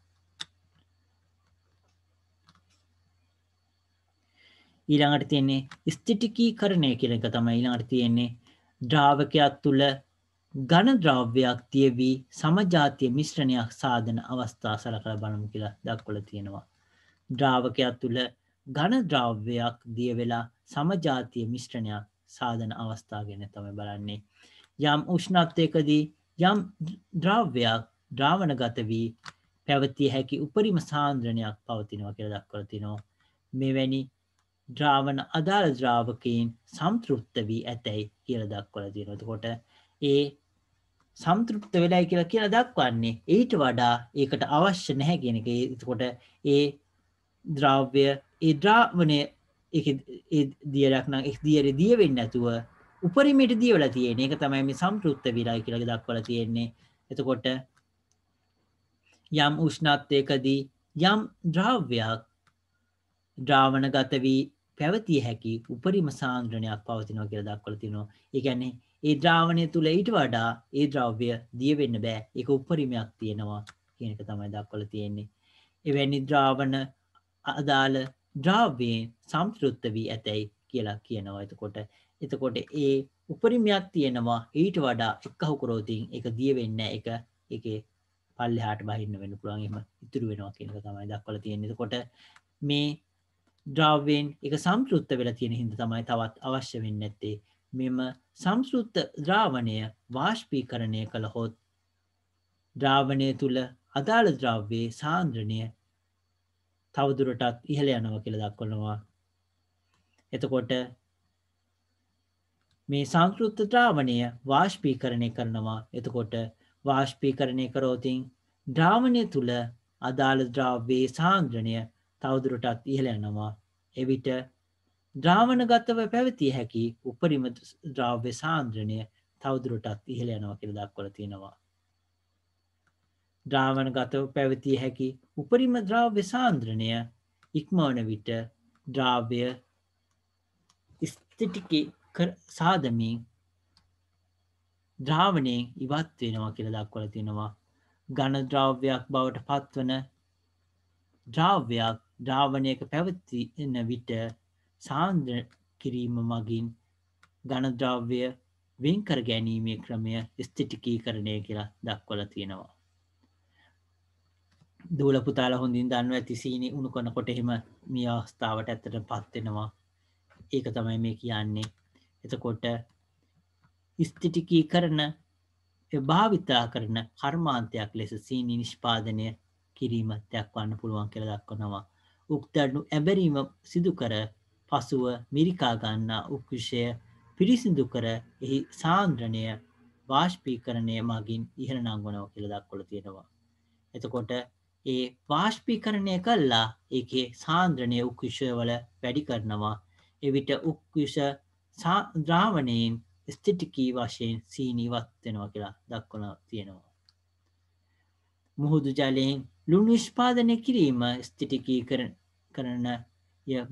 ඊළඟට තියෙන්නේ ස්ථිතිකීකරණය කියන එක තමයි ඊළඟට තියෙන්නේ ද්‍රාවකයක් තුල ඝන ද්‍රව්‍යයක් තියවි සමජාතීය මිශ්‍රණයක් සාධන අවස්ථා සලකලා බලමු කියලා දක්වලා තියෙනවා. ද්‍රාවකයක් තුළ ඝන ද්‍රව්‍යයක් දිය වෙලා සමජාතිය මිශ්‍රණයක් සාධන අවස්ථා ගැන තම බලන්නේ. යම් උෂ්ණත්වයකදී යම් ද්‍රව්‍යයක් ද්‍රාවණගත වී පැවතිය හැකි උපරිම සාන්ද්‍රණයක් පවතිනවා කියලා දක්වතිනෝ. මෙවැනි ද්‍රාවණ අදාළ ද්‍රාවකයෙන් සම්තෘප්ත වී ඇතැයි කියල දක්වල දීනතකොට ඒ සම්තෘප්ත වෙලායි කියලා කියලා දක්වන්නේ ඊට වඩා ඒකට අවශ්‍ය නැහැ කියෙනක එතකොට ඒ ද්‍රව්‍ය ඒ ද්‍රාවණය දියරක්නම් එක් දියර දියවෙන්න ඇතුව උපරිමට දියවල තියෙන එක තමයි මේ සම්පෘත්ත විරයි කියලක දක්වල තියෙන්නේ එතකොට යම් උෂ්ණත්වයකදී යම් ද්‍රව්‍යයක් ද්‍රාවණ ගත වී පැවතිය හැකි උපරිම සාන්ද්‍රණයක් පවතිනෝ කියල දක්වල තිනවා ඒගැන්නේ ඒ ද්‍රාවණය තුළ ඊට වඩා ඒ ද්‍රව්‍ය දියවෙන්න බෑ එක උපරිමයක් තියෙනවා කියනක තමයි දක්වල තියෙන්නේ එවැනි ද්‍රාවණ අදාළ ද්‍රාව්‍යයෙන් සම්තෘත්ත වී ඇතැයි කියලා කියනවා එතකොට එතකොට ඒ උපරිමයක් තියෙනවා ඊට වඩා එක්කහුකරෝතින් එක දිය වෙන්න එක එක පල්ලෙහාට බහින්න වෙන පුළුවන් එහෙම ඉතුරු වෙනවා කියන එක තමයි දක්වලා තියෙන්නේ. එතකොට මේ ද්‍රාව්‍යයෙන් එක සම්පෘත්ත වෙලා තියෙන හින්දා තමයි තවත් අවශ්‍ය වෙන්නේ නැත්තේ. මෙම සම්සෘත්ත ද්‍රාවණය වාෂ්පීකරණය කළහොත් ද්‍රාවණය තුළ අදාළ ද්‍රව්‍යයේ සාන්ද්‍රණය තවදුරටත් ඉහළ යනවා කියල දක්වනවා. එතකොට මේ සංකෘත්තත්‍රාවණය වාශ්පී කරණය කරනවා එතකොට වාශ්පී කරණය කරෝතින් ද්‍රාවණය තුළ අදාළ ද්‍රාව්‍යයේ සාන්ද්‍රණය තවදුරටත් ඉහළ යනවා එවිට ද්‍රාවණගතව පැවතිය හැකි උපරිම ද්‍රාව්‍ය සාන්ද්‍රණය තවදුරටත් ඉහළ යනවා කියල දක්වල තියෙනවා ද්‍රාවණගතව පැවතිය හැකි උපරිම ද්‍රව්‍ය සාන්ද්‍රණය ඉක්මවන විට ද්‍රාව්‍ය ස්ථටිකි සාදමින් ද්‍රාවණයෙන් ඉවත් වෙනවා කියල දක්වල තියෙනවා ගණ ද්‍රව්‍යයක් බවට පත්වන ද්‍රව්‍යයක් ද්‍රාවණයක පැවති එන්න විට සාන්ද්‍ර කිරීම මගින් ගණද්‍රව්‍ය වෙන්කර ගැනීමේ ක්‍රමය ස්ථිටිකී කරණය කියලා දක්වල තියෙනවා දූල පුතාලා හොඳින් දන්න ඇති සීනි උණු කොනකොට එහෙම මේ අවස්ථාවට ඇත්තට පත්වෙනවා ඒක තමයි මේ කියන්නේ එතකොට ස්තිටිකී කරන භාවිතා කරන කර්මාන්තයක් ලෙස සීනි නිෂ්පාදනය කිරීම දක්වන්න පුළුවන් කියලා දක්වනවා උක්තඩු ඇබැරීම සිදු කර පසුව මිරිකා ගන්නා උක්විෂය පිරිසිදු කර එහි සාන්ද්‍රණය වාශ්පීකරණය මගින් ඉහළ නංගනව කියලා දක්වල තියෙනවා එතකොට ඒ වාෂ්පීකරණය කළා ඒකේ සාන්ද්‍රණය උක්කුෂවල වැඩි කරනවා එවිට උක්කුෂ ද්‍රාවණයෙන් ස්ථිටිකී වශයෙන් සීනීවත් වෙනවා කියලා දක්වලා තියෙනවා. මුහුදු ජලයෙන් ලුණු නිෂ්පාදනය කිරීම ස්ථිටිකී කරන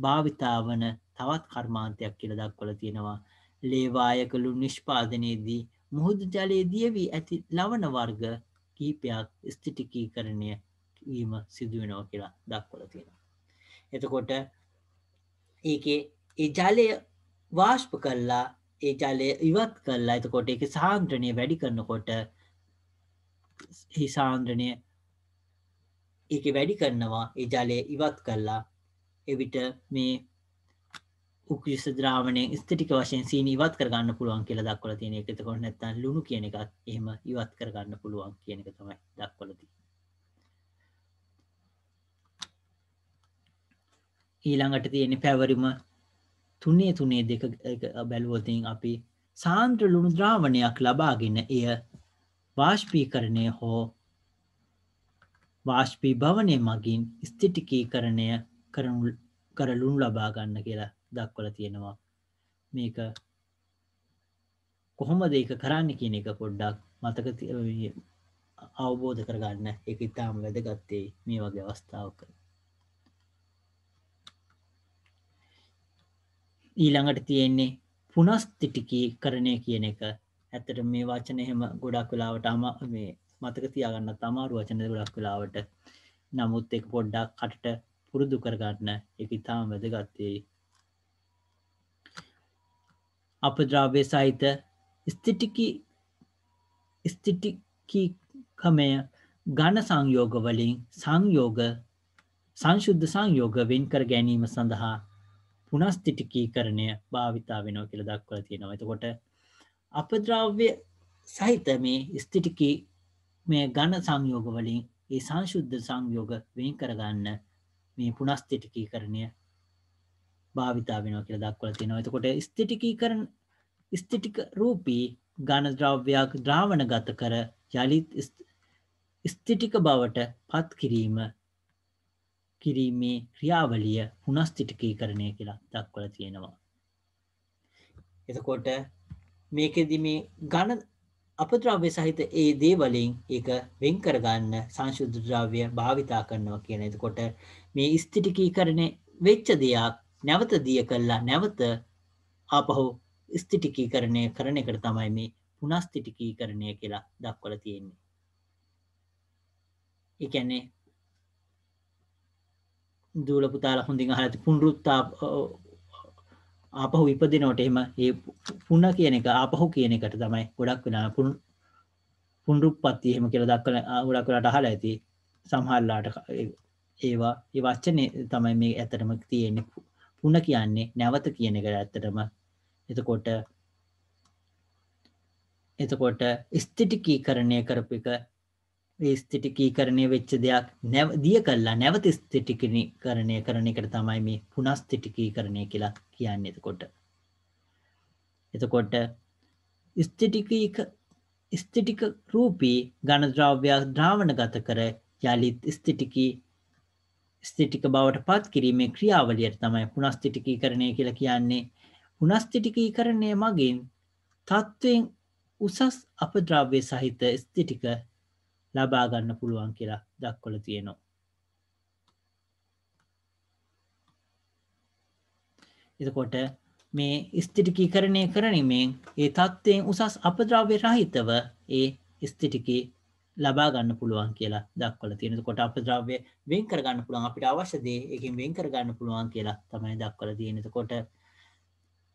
භාවිතාවන තවත් කර්මාන්තයක් කියල දක්වල තියෙනවා. ලේවායක ලුණු නිෂ්පාදනයේදී මුහුදු ජලයේ දියවී ඇති ලවණ වර්ග කීපයක් ස්ථිටිකී කරණය වීම සිදු වෙනවා කියලා දක්වල තියෙනවා. එතකොට ඒකේ ඒ ජලය වාශ්ප කල්ලා ඒ ජලය ඉවත් කල්ලා එතකොට එක සාන්ද්‍රණය වැඩි කරන්නකොට සාන්ද්‍රණය ඒක වැඩි කරනවා ඒ ජලය ඉවත් කල්ලා එවිට මේ උක්ෂ ද්‍රාවණයෙන් ස්ථටික වශයෙන් සීන ඉවත් කරගන්න පුළුවන් කියලා දක්වලා තියෙන එක එතකොට නැත්නම් ලුණු කියන එකත් එහෙම ඉවත් කරගන්න පුළුවන් කියන එක තමයි දක්වලා තියෙන්නේ ඊළඟට තියෙන පැවරිම තුනේ තුනේ දෙක බැලුවතින් අපි සාන්ත්‍ර ලුණු ද්‍රාවණයක් ලබාගෙන එය වාශ්පීකරණය හෝ වාශ්පී භවනය මගින් ස්තිටිකීකරණය කරලුණු ලබාගන්න කියලා දක්වල තියෙනවා මේක කොහොමද ඒක කරන්න කියන එක පොඩ්ඩක් මතක අවබෝධ කරගන්න එක ඉතාම වැදගත්තේ මේ වගේ අවස්ථාවක ඊළඟට තියෙන්නේ පුනස්තිටිකී කරණය කියන එක ඇත්තට මේ වචන එහෙම ගොඩක් වෙලාවට අම මේ මතක තියාගන්න තමාරු වචන ගොඩක් වෙලාවට නමුත් එක පොඩ්ඩක් කටට පුරුදු කරගන්න එක ඉතාම වැදගත්තේ අපද්‍රාවය සහිත ස්තිටිකි ස්තිටිකිකමය ගණ සංයෝගවලින් සංයෝග සංශුද්ධ සංයෝග වෙන් කර ගැනීම සඳහා පුනස්තිටිකීකරණය භාවිතා වෙනෝ කියල දක්වල තියෙනවා එතකොට අපද්‍රව්‍ය සහිත මේ ස්තිටිකි මේ ගණ සංයෝග වලින් ඒ සංශුද්ධ සංයෝග වෙන් කරගන්න මේ පුනස්තිටිකී කරණය භාවිතා වෙනෝ කියල දක්වල තියෙනවා එතකොට ස්තිටිකී කරන ස්තිටික රූපී ගණ ද්‍රව්‍යයක් ද්‍රාවණ ගත කර යළිත් ස්තිටික බවට පත් කිරීම කිරීමේ ක්‍රියාවලිය පුනස්තිටකීකරණය කියලා දක්වල තියෙනවා. එතකොට මේකෙදි මේ ගණ අපද්‍රව්‍ය සහිත ඒ දේවලින් ඒක වෙන් කරගන්න සංශුද්ධ ද්‍රව්‍ය භාවිතා කරනවා කියන එතකොට මේ ස්ථිටිකීකරණය වෙච්ච දෙයක් නැවත දිය කළා නැවත ආපහු ස්ථිටිකීකරණය කරන එකට තමයි මේ පුනස්තිටිකීකරණය කියලා දක්වලා තියෙන්නේ. ඒ කියන්නේ දූල පුතාලා හොඳින් අහලා තිබුණු පුනරුත්තා ආපහු ඉපදිනකොට එහෙම ඒ පුන කියන එක ආපහු කියන එකට තමයි ගොඩක් වෙලා පුන පුනරුත්පත්ති එහෙම කියලා දක්වන ගොඩක් වෙලාට අහලා ඇති සමහරලාට ඒවා ඒ වචනේ තමයි මේ ඇත්තටම තියෙන්නේ පුන කියන්නේ නැවත කියන එකට ඇත්තටම එතකොට එතකොට ස්ථිතිකීකරණය කරපු එක ස්ථිටිකීකරණය වෙච්ච දෙයක් නැව දිය කල්ලා නැවත ස්ථිටිකරණය කරන එකට තමයි මේ පුනස්තිටිකීකරණය කියලා කියන්න එතකොට. එතකොට ස්තිටිකීක ස්තිටික රූපී ගණද්‍රව්‍යයක් ද්‍රාවණ ගත කර යළිත් ස්තිටිකී ස්තිටික බවට පත් කිරීමේ ක්‍රියාවලියට තමයි පුනස්තිටිකීකරණය කියලා කියන්නේ පුනස්තිටිකීකරණය මගින් තත්ත්වෙන් උසස් අපද්‍රව්‍ය සහිත ස්තිටික ලබා ගන්න පුළුවන් කියලා දක්කොල තියෙනවා. එතකොට මේ ස්තිටිකීකරණය කරනීමෙන් ඒ තත්ත්වයෙන් උසස් අපද්‍රව්‍ය රහිතව ඒ ස්තිටිකී ලබා ගන්න පුළුවන් කියලා දක්වල තියෙන කොට අපද්‍රව්‍ය වෙන් කරගන්න පුළුවන් අපිට අවශ්‍ය දේ එකෙන් වෙන් කරගන්න පුළුවන් කියලා තමයි දක්වල තියෙන. එතකොට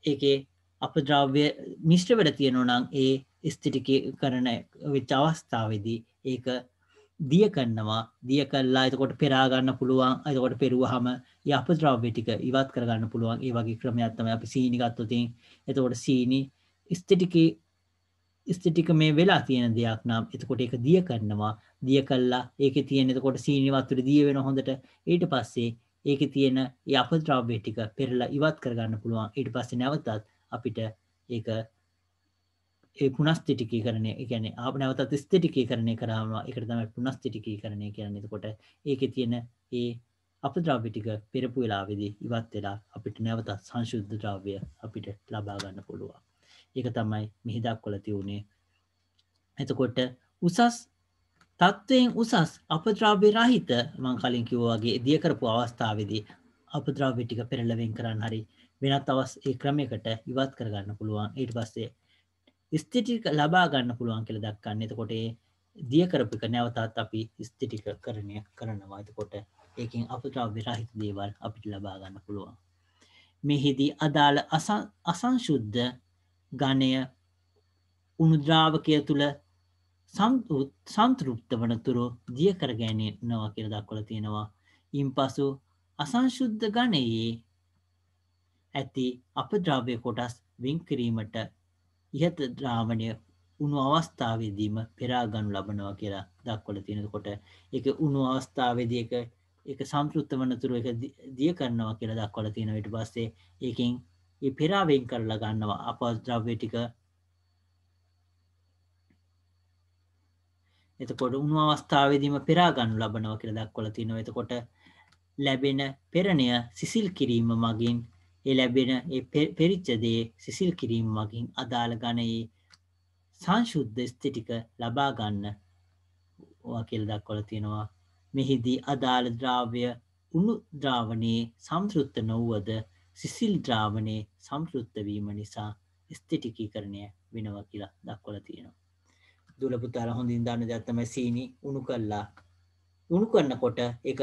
ඒකේ අප ද්‍රව්‍ය මිශ්‍රවට තියෙනවනං ඒ ස්තිටික කරන වෙච්ච අවස්ථාවදී ඒක දිය කන්නවා දිය කල්ලා එතකොට පෙරාගන්න පුළුවන් අතකොට පෙරුවහම ය අප ද්‍රව්‍යටික ඉවත් කරගන්න පුළුවන් ඒ වගේ ක්‍රමයක්ත්තම අපි සීනිගත්තුතින් එතකොට සීනි ස්තිටික ස්තිටික මේ වෙලා තියෙන දෙයක් නම් එතකොට එක දිය කන්නවා දිය කල්ලා ඒක තියෙන එතකොට සීනිවත්තුර දිය වෙන හොඳට ඊට පස්සේ ඒක තියෙන යප ද්‍රව්‍යටික පෙරලා ඉවත් කරගන්න පුළුවන් ඊට පස්සේ නැවතත් අපිට ඒක ඒ පුනස්තිටිකී කරනය ගැන අප නැවතත් ස්තිටිකී කරණය කරවා එක තම පුනස්තිටිකී කරණය කරන්නකොට ඒක තියෙන ඒ අප ද්‍රාවිටික පෙරපු වෙලාවෙදී ඉවත් වෙලා අපිට නැවතත් සංශුද්ධ ද්‍රාව්‍ය අපිට ලබාගන්න පුළුවන්. ඒක තමයි මිහිදක් කොල තිවුණේ. එතකොට උසස් තත්ත්වයෙන් උසස් අපද්‍රාව්‍ය රහිත මං කලින් කිව්වාගේ දියකරපු අවස්ථාවදී අපද්‍රාව්‍ය ටික පෙරලවෙන් කරන්න හරි වෙනත් අවස් ඒ ක්‍රමයකට ඉවත් කරගන්න පුළුවන් ඊට පස්සේ ස්තිටික ලබා ගන්න පුළුවන් කියල දක්කන්න එතකොටේ දියකරපික නැවතත් අපි ස්තිටික කරණය කරනවා එතකොට ඒකින් අපතා විරහිත දේවල් අපිට ලබා ගන්න පුළුවන් මෙහිදී අදාළ අසංශුද්ධ ගණය උනුද්‍රාවකය තුළ සන්තෘප්ත වනතුරු දියකරගැනය නවා කියල දක්වල තියෙනවා ඉන් පසු අසංශුද්ධ ගණයේ ඇති අපද්‍රව්‍ය කොටස් වෙන්කිරීමට ඉහත ද්‍රාවණය උුණු අවස්ථාවේදීම පෙරාගනු ලබනවා කියලා දක්වල තියෙනකොට එක උුණු අවස්ථාවේදී එක එක සංතෘත්ත වනතුරු එක දිය කරනවා කියලා දක්වල තියෙන විට පස්සේ ඒකින් ඒ පෙරාවෙන් කරලා ගන්නවා අපද්‍රව්‍ය ටික එතකොට උුණු අවස්ථාවේදීම පෙරාගනු ලබනවා කියලා දක්වල තියෙනවා එතකොට ලැබෙන පෙරණය සිසිල් කිරීම මගින් ඒ ලැබෙන ඒ පෙරිච්චදේ සිසිල් කිරීම් මගින් අදාළ ගණයේ සංශුද්ධ ස්තිටික ලබාගන්න වකිල් දක්වල තියෙනවා මෙහිදී අදාළ ද්‍රාව්‍ය උුණු ද්‍රාවනයේ සම්තෘත්ත නොව්වද සිසිල් ද්‍රාවනයේ සම්තෘත්තවීම නිසා ස්තිටිකීකරණය වෙනව කියලා දක්වල තියෙනවා. දුලපුතාර හොඳින් දන්න දත්තම සීනි උුණු කල්ලා උුණු කරන්නකොට එක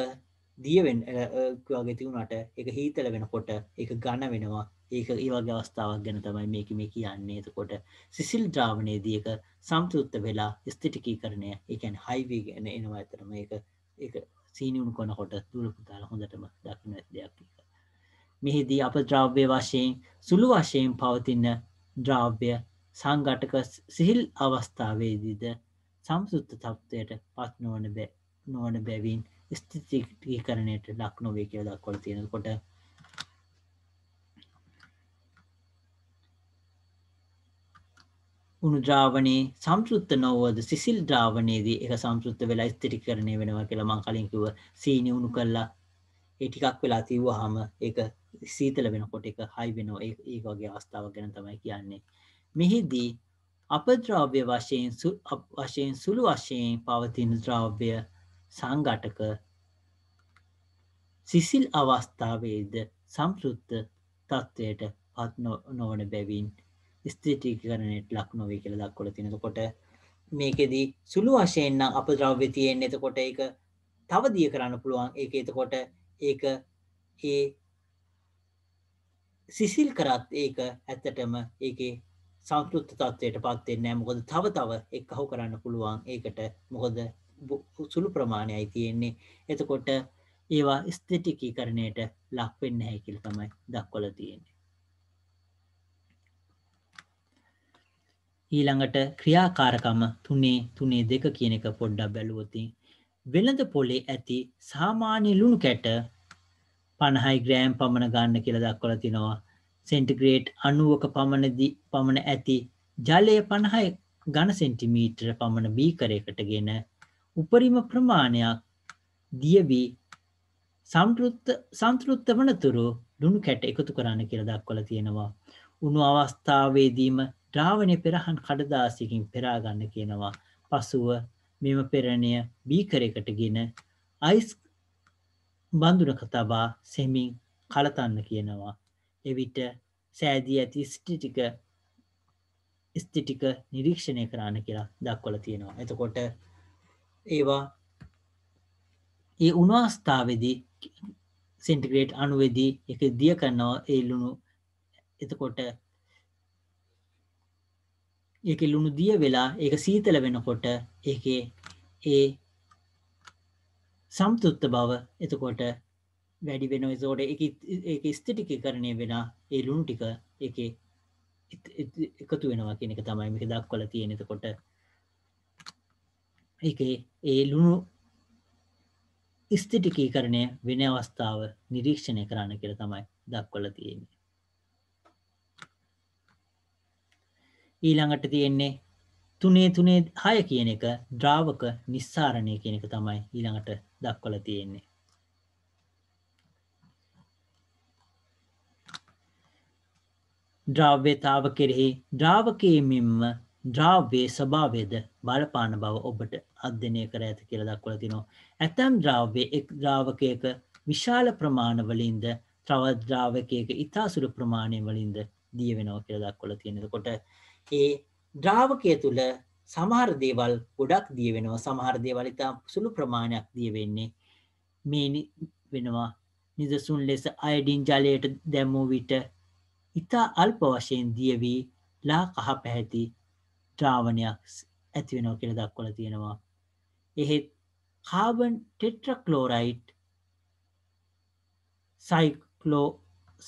දියවෙන් වගේ තිවුණට එක හීතල වෙනකොට එක ගණ වෙනවා ඒක ඒවගේ අවස්ථාවක් ගැන තමයි මේක මේ කියන්නේ එතකොට සිසිල් ද්‍රාවණයේදී එක සම්තෘප්ත වෙලා ස්ථිතිකීකරණය ඒ කියන්නේ හයිවේ ගැන එනවා අතරම ඒක ඒක සීනියුණු කරනකොට දුර පුතාලා හොඳටම දකින්න දෙයක් ඒක. මෙහිදී අප ද්‍රව්‍ය වශයෙන් සුළු වශයෙන් පවතින ද්‍රව්‍ය සංඝටක සිහිල් අවස්ථාවේදීද සම්සුත්ත තත්ත්වයට පත් නොවන බැවින් ස්තිතිකරණයට ලක් නොවේ කියල දක්වල තියෙන කොට උුණු ද්‍රාවනයේ සම්ෘත්ත නොවද සිසිල් ද්‍රාවනයේදී එක සම්ෘත්ත වෙලා ස්තිරිකරණය වෙනවා කියලා මං කලින්කිව සීනි උුණු කල්ලා ඒටිකක් වෙලා තිව්ව හම එක සීතල වෙනකොට එක හයි වෙනෝ ඒ වගේ අවස්ථාව ගැන තමයි කියන්නේ මෙහිදී අපද්‍රාව්‍ය වශයෙන් වශයෙන් සුළු වශයෙන් පවතින ද්‍රාව්‍ය සංඝටක සිසිල් අවස්ථාවේද සම්පෘත්ත තත්ත්වයට පත් නොවන බැවින් ස්ත්‍රීටිකරණයට ලක් නොවේ කියලා දක්වල තිනකොට මේකෙදී සුළු වශයෙන් නම් අපද්‍රව්‍ය තියෙන්නේ එතකොට ඒක තව දිය කරන්න පුළුවන් ඒක එතකොට ඒක ඒ සිසිල් කරත් ඒක ඇත්තටම ඒකේ සංස්කෘත තත්ත්වයට පත් වෙන්නේ නැහැ මොකද තව තව එක්කහු කරන්න පුළුවන් ඒකට මොකද සුළු ප්‍රමාණයයි තියෙන්නේ එතකොට ඒවා ස්ථටිකීකරණයට ලක් වෙන්න හැකිල තමයි දක්වල තියෙන්නේ. ඊළඟට ක්‍රියාකාරකම තුනේ තුනේ දෙක කියන එක පොඩ්ඩක් බැලුවොතින් වෙළඳ පොලේ ඇති සාමාන්‍ය ලුණු කැට පණහයි ග්‍රෑම් පමණ ගන්න කියලා දක්වලා තිනවා සෙන්ටිග්‍රේට් අනුවක පමණදී පමණ ඇති ජලය පණහයි ගණ සෙන්ටිමීටර පමණ බීකරයකට ගෙන උපරිම ප්‍රමාණයක් දියවී සම්ෘත්ත සංතෘත්ත වනතුරු ලුණු කැට එකතු කරන්න කියල දක්වල තියෙනවා. උුණු අවස්ථාවේදීම ද්‍රාවනය පෙරහන් කඩදාසිකින් පෙරාගන්න කියනවා. පසුව මෙම පෙරණය බීකරකට ගෙන අයිස් බඳුන කතබා සෙමින් කලතන්න කියනවා. එවිට සෑදී ඇති ස්ටිටික ස්ටිටික නිරීක්ෂණය කරන්න කියලා දක්වල තියෙනවා. එතකොට ඒවා ඒ උණු අවස්ථාවේදී සෙන්ටිග්‍රේට් අණුවේදී ඒක දිය කරනවා ඒ ලුණු එතකොට ඒක ලුණු දිය වෙලා ඒක සීතල වෙනකොට ඒකේ ඒ සම්තෘප්ත බව එතකොට වැඩි වෙන එතකොට ඒක ස්ථිටිකකරණය වෙන ඒ ලුණු ටික ඒකේ එකතු වෙනවා කියන එක තමයි මේක දක්වලා තියෙන එතකොට එකේ ඒ ලුණු ස්ථිටිකීකරණය වෙන අවස්ථාව නිරීක්ෂණය කරන්න කියර තමයි දක්වල තියෙන්නේ. ඊළඟට තියෙන්නේ තුනේ තුනේ හය කියන එක ද්‍රාවක නිස්සාරණය කියන එක තමයි ඊළඟට දක්වල තියෙන්නේ. ද්‍රව්‍යතාව කෙරෙහි ද්‍රාවකයේ මෙන්ම ද්‍රාව්‍යයේ ස්වභාවයද බලපාන බව ඔබට අධ්‍යනය කර ඇත කියලා දක්වලා තිනවා. ඇතැම් ද්‍රාව්‍ය එක් ද්‍රාවකයක විශාල ප්‍රමාණ වලින්ද තවත් ද්‍රාවකයක ඉතා සුළු ප්‍රමාණය වලින්ද දිය වෙනවා කියලා දක්වලා තියෙනවා. එතකොට ඒ ද්‍රාවකයේ තුල සමහර දේවල් ගොඩක් දිය වෙනවා සමහර දේවල් ඉතා සුළු ප්‍රමාණයක් දිය වෙන්නේ මේ වෙනවා නිදසුන් ලෙස අයඩින් ජලයට දැමූ විට ඉතා අල්ප වශයෙන් දිය වී ලා කහ පැහැති ද්‍රාවණයක් ඇති වෙනවා කියල දක්වල තියෙනවා එහෙත් කාබන් ටෙට්‍රක්ලෝරයිට් සයික්ලෝ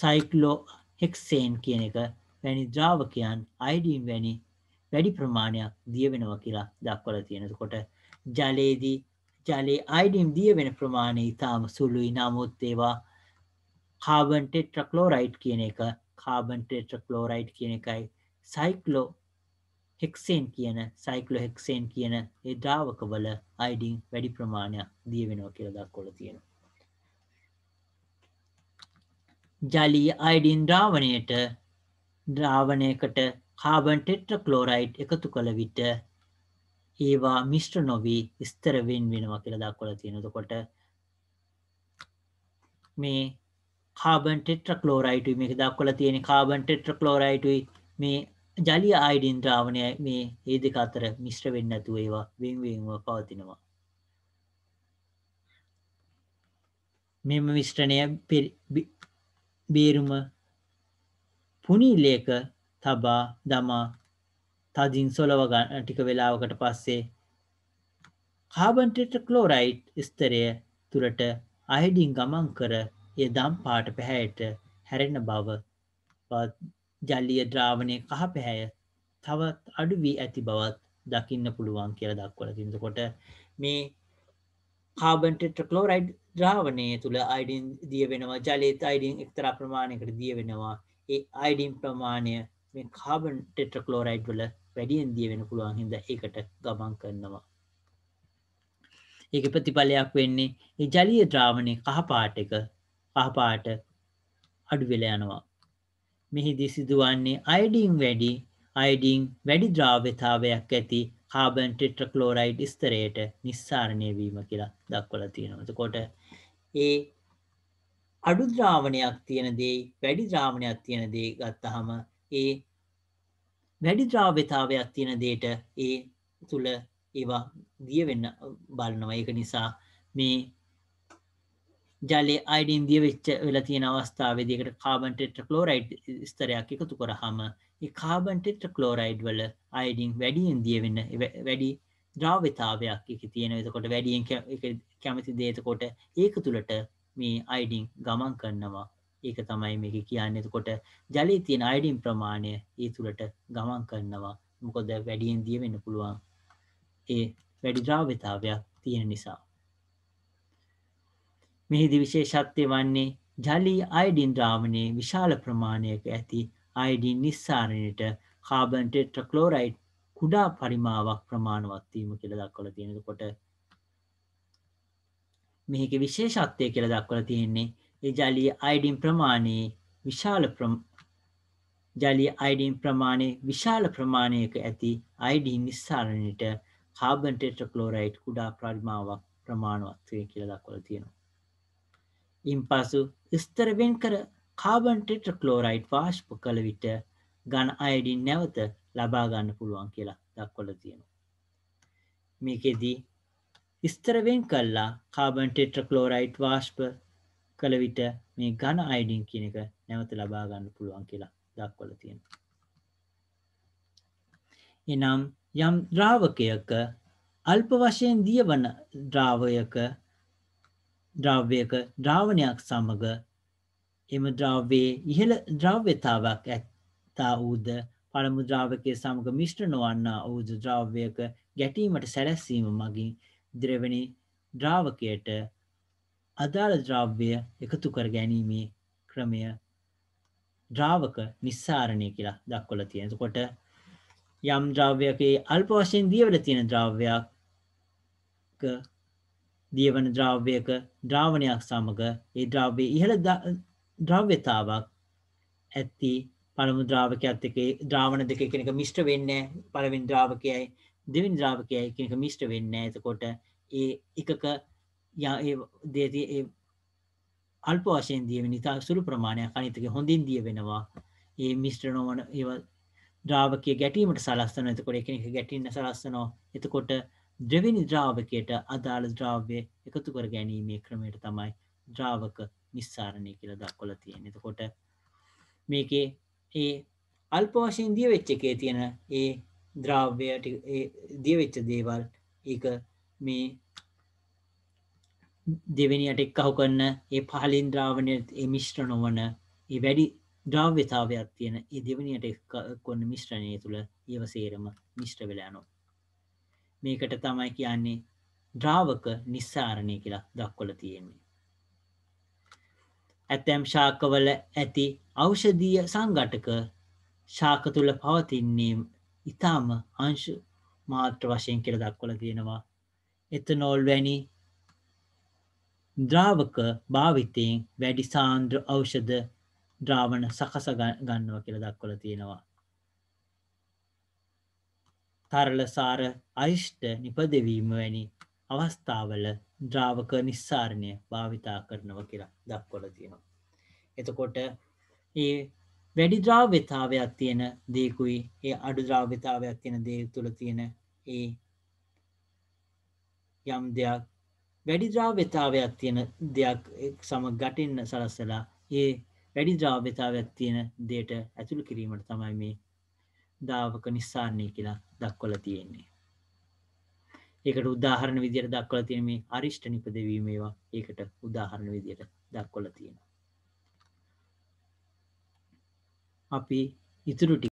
සයික්ලෝ හෙක්සේන් කියන එක වැනි ද්‍රාවකයන් අයිඩීම් වැනි වැඩි ප්‍රමාණයක් දිය වෙනවා කියලා දක්වල තියෙනකොට ජලයේදී ජලයේ අයිඩීම් දිය වෙන ප්‍රමාණය ඉතාම සුළුයි නමුත් ඒවා කාබන්ටෙට්‍රක්ලෝරයිට් කියන එක කාබන්ටෙට්‍රක්ලෝරයිට් කියන එකයි සයික්ලෝ හෙක්සේන් කියන සයිකලෝ හෙක්සේන් කියන ඒ ද්‍රාවකවල අයිඩින් වැඩි ප්‍රමාණයක් දිය වෙනවා කියලා දක්වලා තියෙනවා. ජලීය අයිඩින් ද්‍රාවණයට ද්‍රාවණයකට කාබන් ටෙට්‍රක්ලෝරයිඩ් එකතු කළ විට ඒවා මිශ්‍ර නොවී ස්තර වෙන් වෙනවා කියලා දක්වලා තියෙනවා. එතකොට මේ කාබන් ටෙට්‍රක්ලෝරයිඩ් මේක දක්වලා තියෙන කාබන් ටෙට්‍රක්ලෝරයිඩ් මේ ජලි අයිඩන් ද්‍රාවණය මේ ඒ දෙක අතර මිශ්‍ර වෙන්න ඇතුව ඒවා වෙන්වෙන්ව පවතිනවා. මෙම විශ්ටනය බේරුම පුනීලයක තබා දමා තදින් සොලවගන්න ටික වෙලාවකට පස්සේ කාබන්ටට කලෝරයිට් ස්තරය තුළට අහිඩින් ගමන් කර යදම් පාට පැහැයට හැරෙන බව ජලිය ද්‍රාවණය කහපැහැය තවත් අඩු වී ඇති බවත් දකින්න පුළුවන් කියල දක්වල තිදකොට මේ කාබන්ට ක්ලෝරයිඩ් ද්‍රාවණය තුළ අයිඩන් දිය වෙනවා ජලයත අයිඩන් එක්තර ප්‍රමාණයකට දිය වෙනවා ඒ අයිඩම් ප්‍රමාණය මේ කාබන් ටෙට ක්ලෝරයිඩ් වල වැඩියෙන් දිය වෙන පුළුවන් හිද ඒකට ගමන් කරනවා ඒක ප්‍රතිඵලයක් වෙන්නේ ඒ ජලිය ද්‍රාවණය කහපාට එක කහපාට අඩුවෙලා යනවා මෙහිදී සිදුවන්නේ අයිඩීන් වැඩි අයිඩීන් වැඩි ද්‍රාව්‍යතාවයක් ඇති කාබන් ටෙට්‍රක්ලෝරයිඩ් ස්තරයට නිස්සාරණය වීම කියලා දක්වලා තියෙනවා. එතකොට ඒ අඩු ද්‍රාවණයක් තියෙන දේ වැඩි ද්‍රාවණයක් තියෙන දේ ගත්තහම ඒ වැඩි ද්‍රාව්‍යතාවයක් තියෙන දේට ඒ තුල ඒවා දිය වෙන්න බලනවා. ඒක නිසා මේ ජලය අයිඩන් දිය වෙච්ච වෙලා තියෙන අවස්ථාවේදකට කාබන්ටෙට කලෝරයිඩ් ස්තරයක් එකතු කරහම කාබන්ටෙට කලෝරයිඩ් වල අයිඩිං වැඩියෙන් දිය වෙන්න වැඩි ද්‍රාවතාවයක් එක තියෙන එතකොට වැඩියෙන් කැමති දේතකොට ඒක තුළට මේ අයිඩිං ගමන් කරනවා ඒක තමයි මේක කියන්න එතකොට ජලී තියෙන අයිඩින් ප්‍රමාණය ඒ තුළට ගමන් කරනවා මොකොද වැඩියෙන් දිය වෙන්න පුළුවන් ඒ වැඩි ද්‍රාවතාවයක් තියෙන නිසා මෙහිදී විශේෂත්වය වන්නේ ජලී අයිඩින් ද්‍රාවණයේ විශාල ප්‍රමාණයක ඇති අයිඩින් නිස්සාරණයට කාබන් ටෙට්‍රක්ලෝරයිඩ් කුඩා පරිමාවක් ප්‍රමාණවත් වීම කියලා දක්වලා තියෙනවා. එතකොට මේකේ විශේෂත්වය කියලා දක්වලා තියෙන්නේ ඒ ජලීය අයිඩින් ප්‍රමාණයේ විශාල ජලීය අයිඩින් ප්‍රමාණයේ විශාල ප්‍රමාණයක ඇති අයිඩින් නිස්සාරණයට කාබන් ටෙට්‍රක්ලෝරයිඩ් කුඩා පරිමාවක් ප්‍රමාණවත් වේ කියලා දක්වලා තියෙනවා. ඉන්පසු ස්තරවෙන් කර කාබන්ටෙට කලෝරයිට් වාශ්ප කළ විට ගණ අයඩින් නැවත ලබාගන්න පුළුවන් කියලා දක්වල තියෙනවා. මේකෙදී ස්තරවෙන් කල්ලා කාබන්ටෙට කලෝරයිට් වාශ්ප කළ විට මේ ගණ අයිඩින් කියන එක නැවත ලබාගන්න පුළුවන් කියලා දක්වල තියෙන. එනම් යම් ද්‍රාවකයක අල්ප වශයෙන් දියවන ද්‍රාවයක ද්‍රව්‍යයක ද්‍රාවණයක් සමග එම ද්‍රව්‍යයේ ඉහළ ද්‍රව්‍යතාවක් ඇත්තා වූද පළමු ද්‍රාවකය සමග මිශ්‍ර නොවන්නා වූද ද්‍රව්‍යයක ගැටීමට සැලැස්වීම මගින් ද්‍රවනි ද්‍රාවකයට අදාළ ද්‍රව්‍ය එකතු කර ගැනීමේ ක්‍රමය ද්‍රාවක නිස්සාරණය කියලා දක්වල තියෙනකොට යම් ද්‍රව්‍යකේ අල්ප වශයෙන් දියවල තියෙන ද්‍රව්‍යයක් දියවන ද්‍රව්‍යයක ද්‍රාවණයක් සමග ඒ ද්‍රව්‍යයේ ඉහළ ද්‍රව්‍යතාවක් ඇති පළමු ද්‍රාවකයත් එක්ක ද්‍රාවණ දෙක එකිනෙක මිශ්‍ර වෙන්නේ පළවෙනි ද්‍රාවකයයි දෙවෙනි ද්‍රාවකයයි එකිනෙක මිශ්‍ර වෙන්නේ එතකොට ඒ එකක ඒ දෙති ඒ අල්ප වශයෙන් දියවෙන ඉතා සුළු ප්‍රමාණයක් අනිත් එක හොඳින් දිය වෙනවා ඒ මිශ්‍ර නොවන ඒවා ද්‍රාවකයේ ගැටීමට සලස්සනවා එතකොට එකිනෙක ගැටීන්න සලස්සනවා එතකොට දෙවෙනි ද්‍රාවකයට අදාළ ද්‍රාව්‍ය එකතු කර ගැනීමේ ක්‍රමයට තමයි ද්‍රාවක නිස්සාරණය කියල දක්කොල තියෙන එතකොට මේකේ ඒ අල්ප වශයෙන් දියවෙච්ච එකේ තියෙන ඒ ද්‍රාව්‍යයට දියවෙච්ච දේවල් ඒක මේ දෙවෙනියට එක්කහු කරන්න ඒ පහලින් ද්‍රාවණයට ඒ මිශ්‍ර නොවන ඒ වැඩි ද්‍රාව්‍යතාවයක් තියෙන ඒ දෙවනියට එක් කොන්න මිශ්‍රණය තුළ ඒවසේරම මිශ්්‍ර වෙලානවා මේකට තමයි කියන්නේ ද්‍රාවක නිස්සාරණය කියලා දක්වල තියෙන්නේ. ඇතැම් ශාකවල ඇති අෞෂධීය සංගටක ශාක තුළ පවතින්නේ ඉතාම අංශ මාත්‍ර වශයෙන් කියල දක්වල තියෙනවා. එතනෝල් වැනි ද්‍රාවක භාවිතයෙන් වැඩි සාන්ද්‍ර ඖෂධ ද්‍රාවණ සකස ගන්නව කියල දක්වල තියෙනවා. තරලසාර අයිෂ්ට නිපදවීම වැනි අවස්ථාවල ද්‍රාවක නිස්සාරණය භාවිතා කරනව කියලා දක්කොල තියෙනවා. එතකොට ඒ වැඩි ද්‍රාව්‍යතාවයක් තියෙන දේකුයි ඒ අඩු ද්‍රාව්‍යතාවයක් තියෙන දේ තුළ තියෙන ඒ යම් දෙයක් වැඩි ද්‍රාව්‍යතාවයක් තියෙන දෙයක් සම ගටින්න සලස්සලා ඒ වැඩි ද්‍රාව්‍යතාවයක් තියෙන දේට ඇතුළු කිරීමට තමයි මේ දාවක නිස්සාන්නේ කියලා දක්වල තියෙන්නේ. ඒකට උදාහරණ විදියට දක්වල තියෙන මේ අරිෂ්ඨ නිපදවීම ඒවා ඒකට උදාහරණ විදියට දක්වල තියෙනවා. අපි ඉතුරු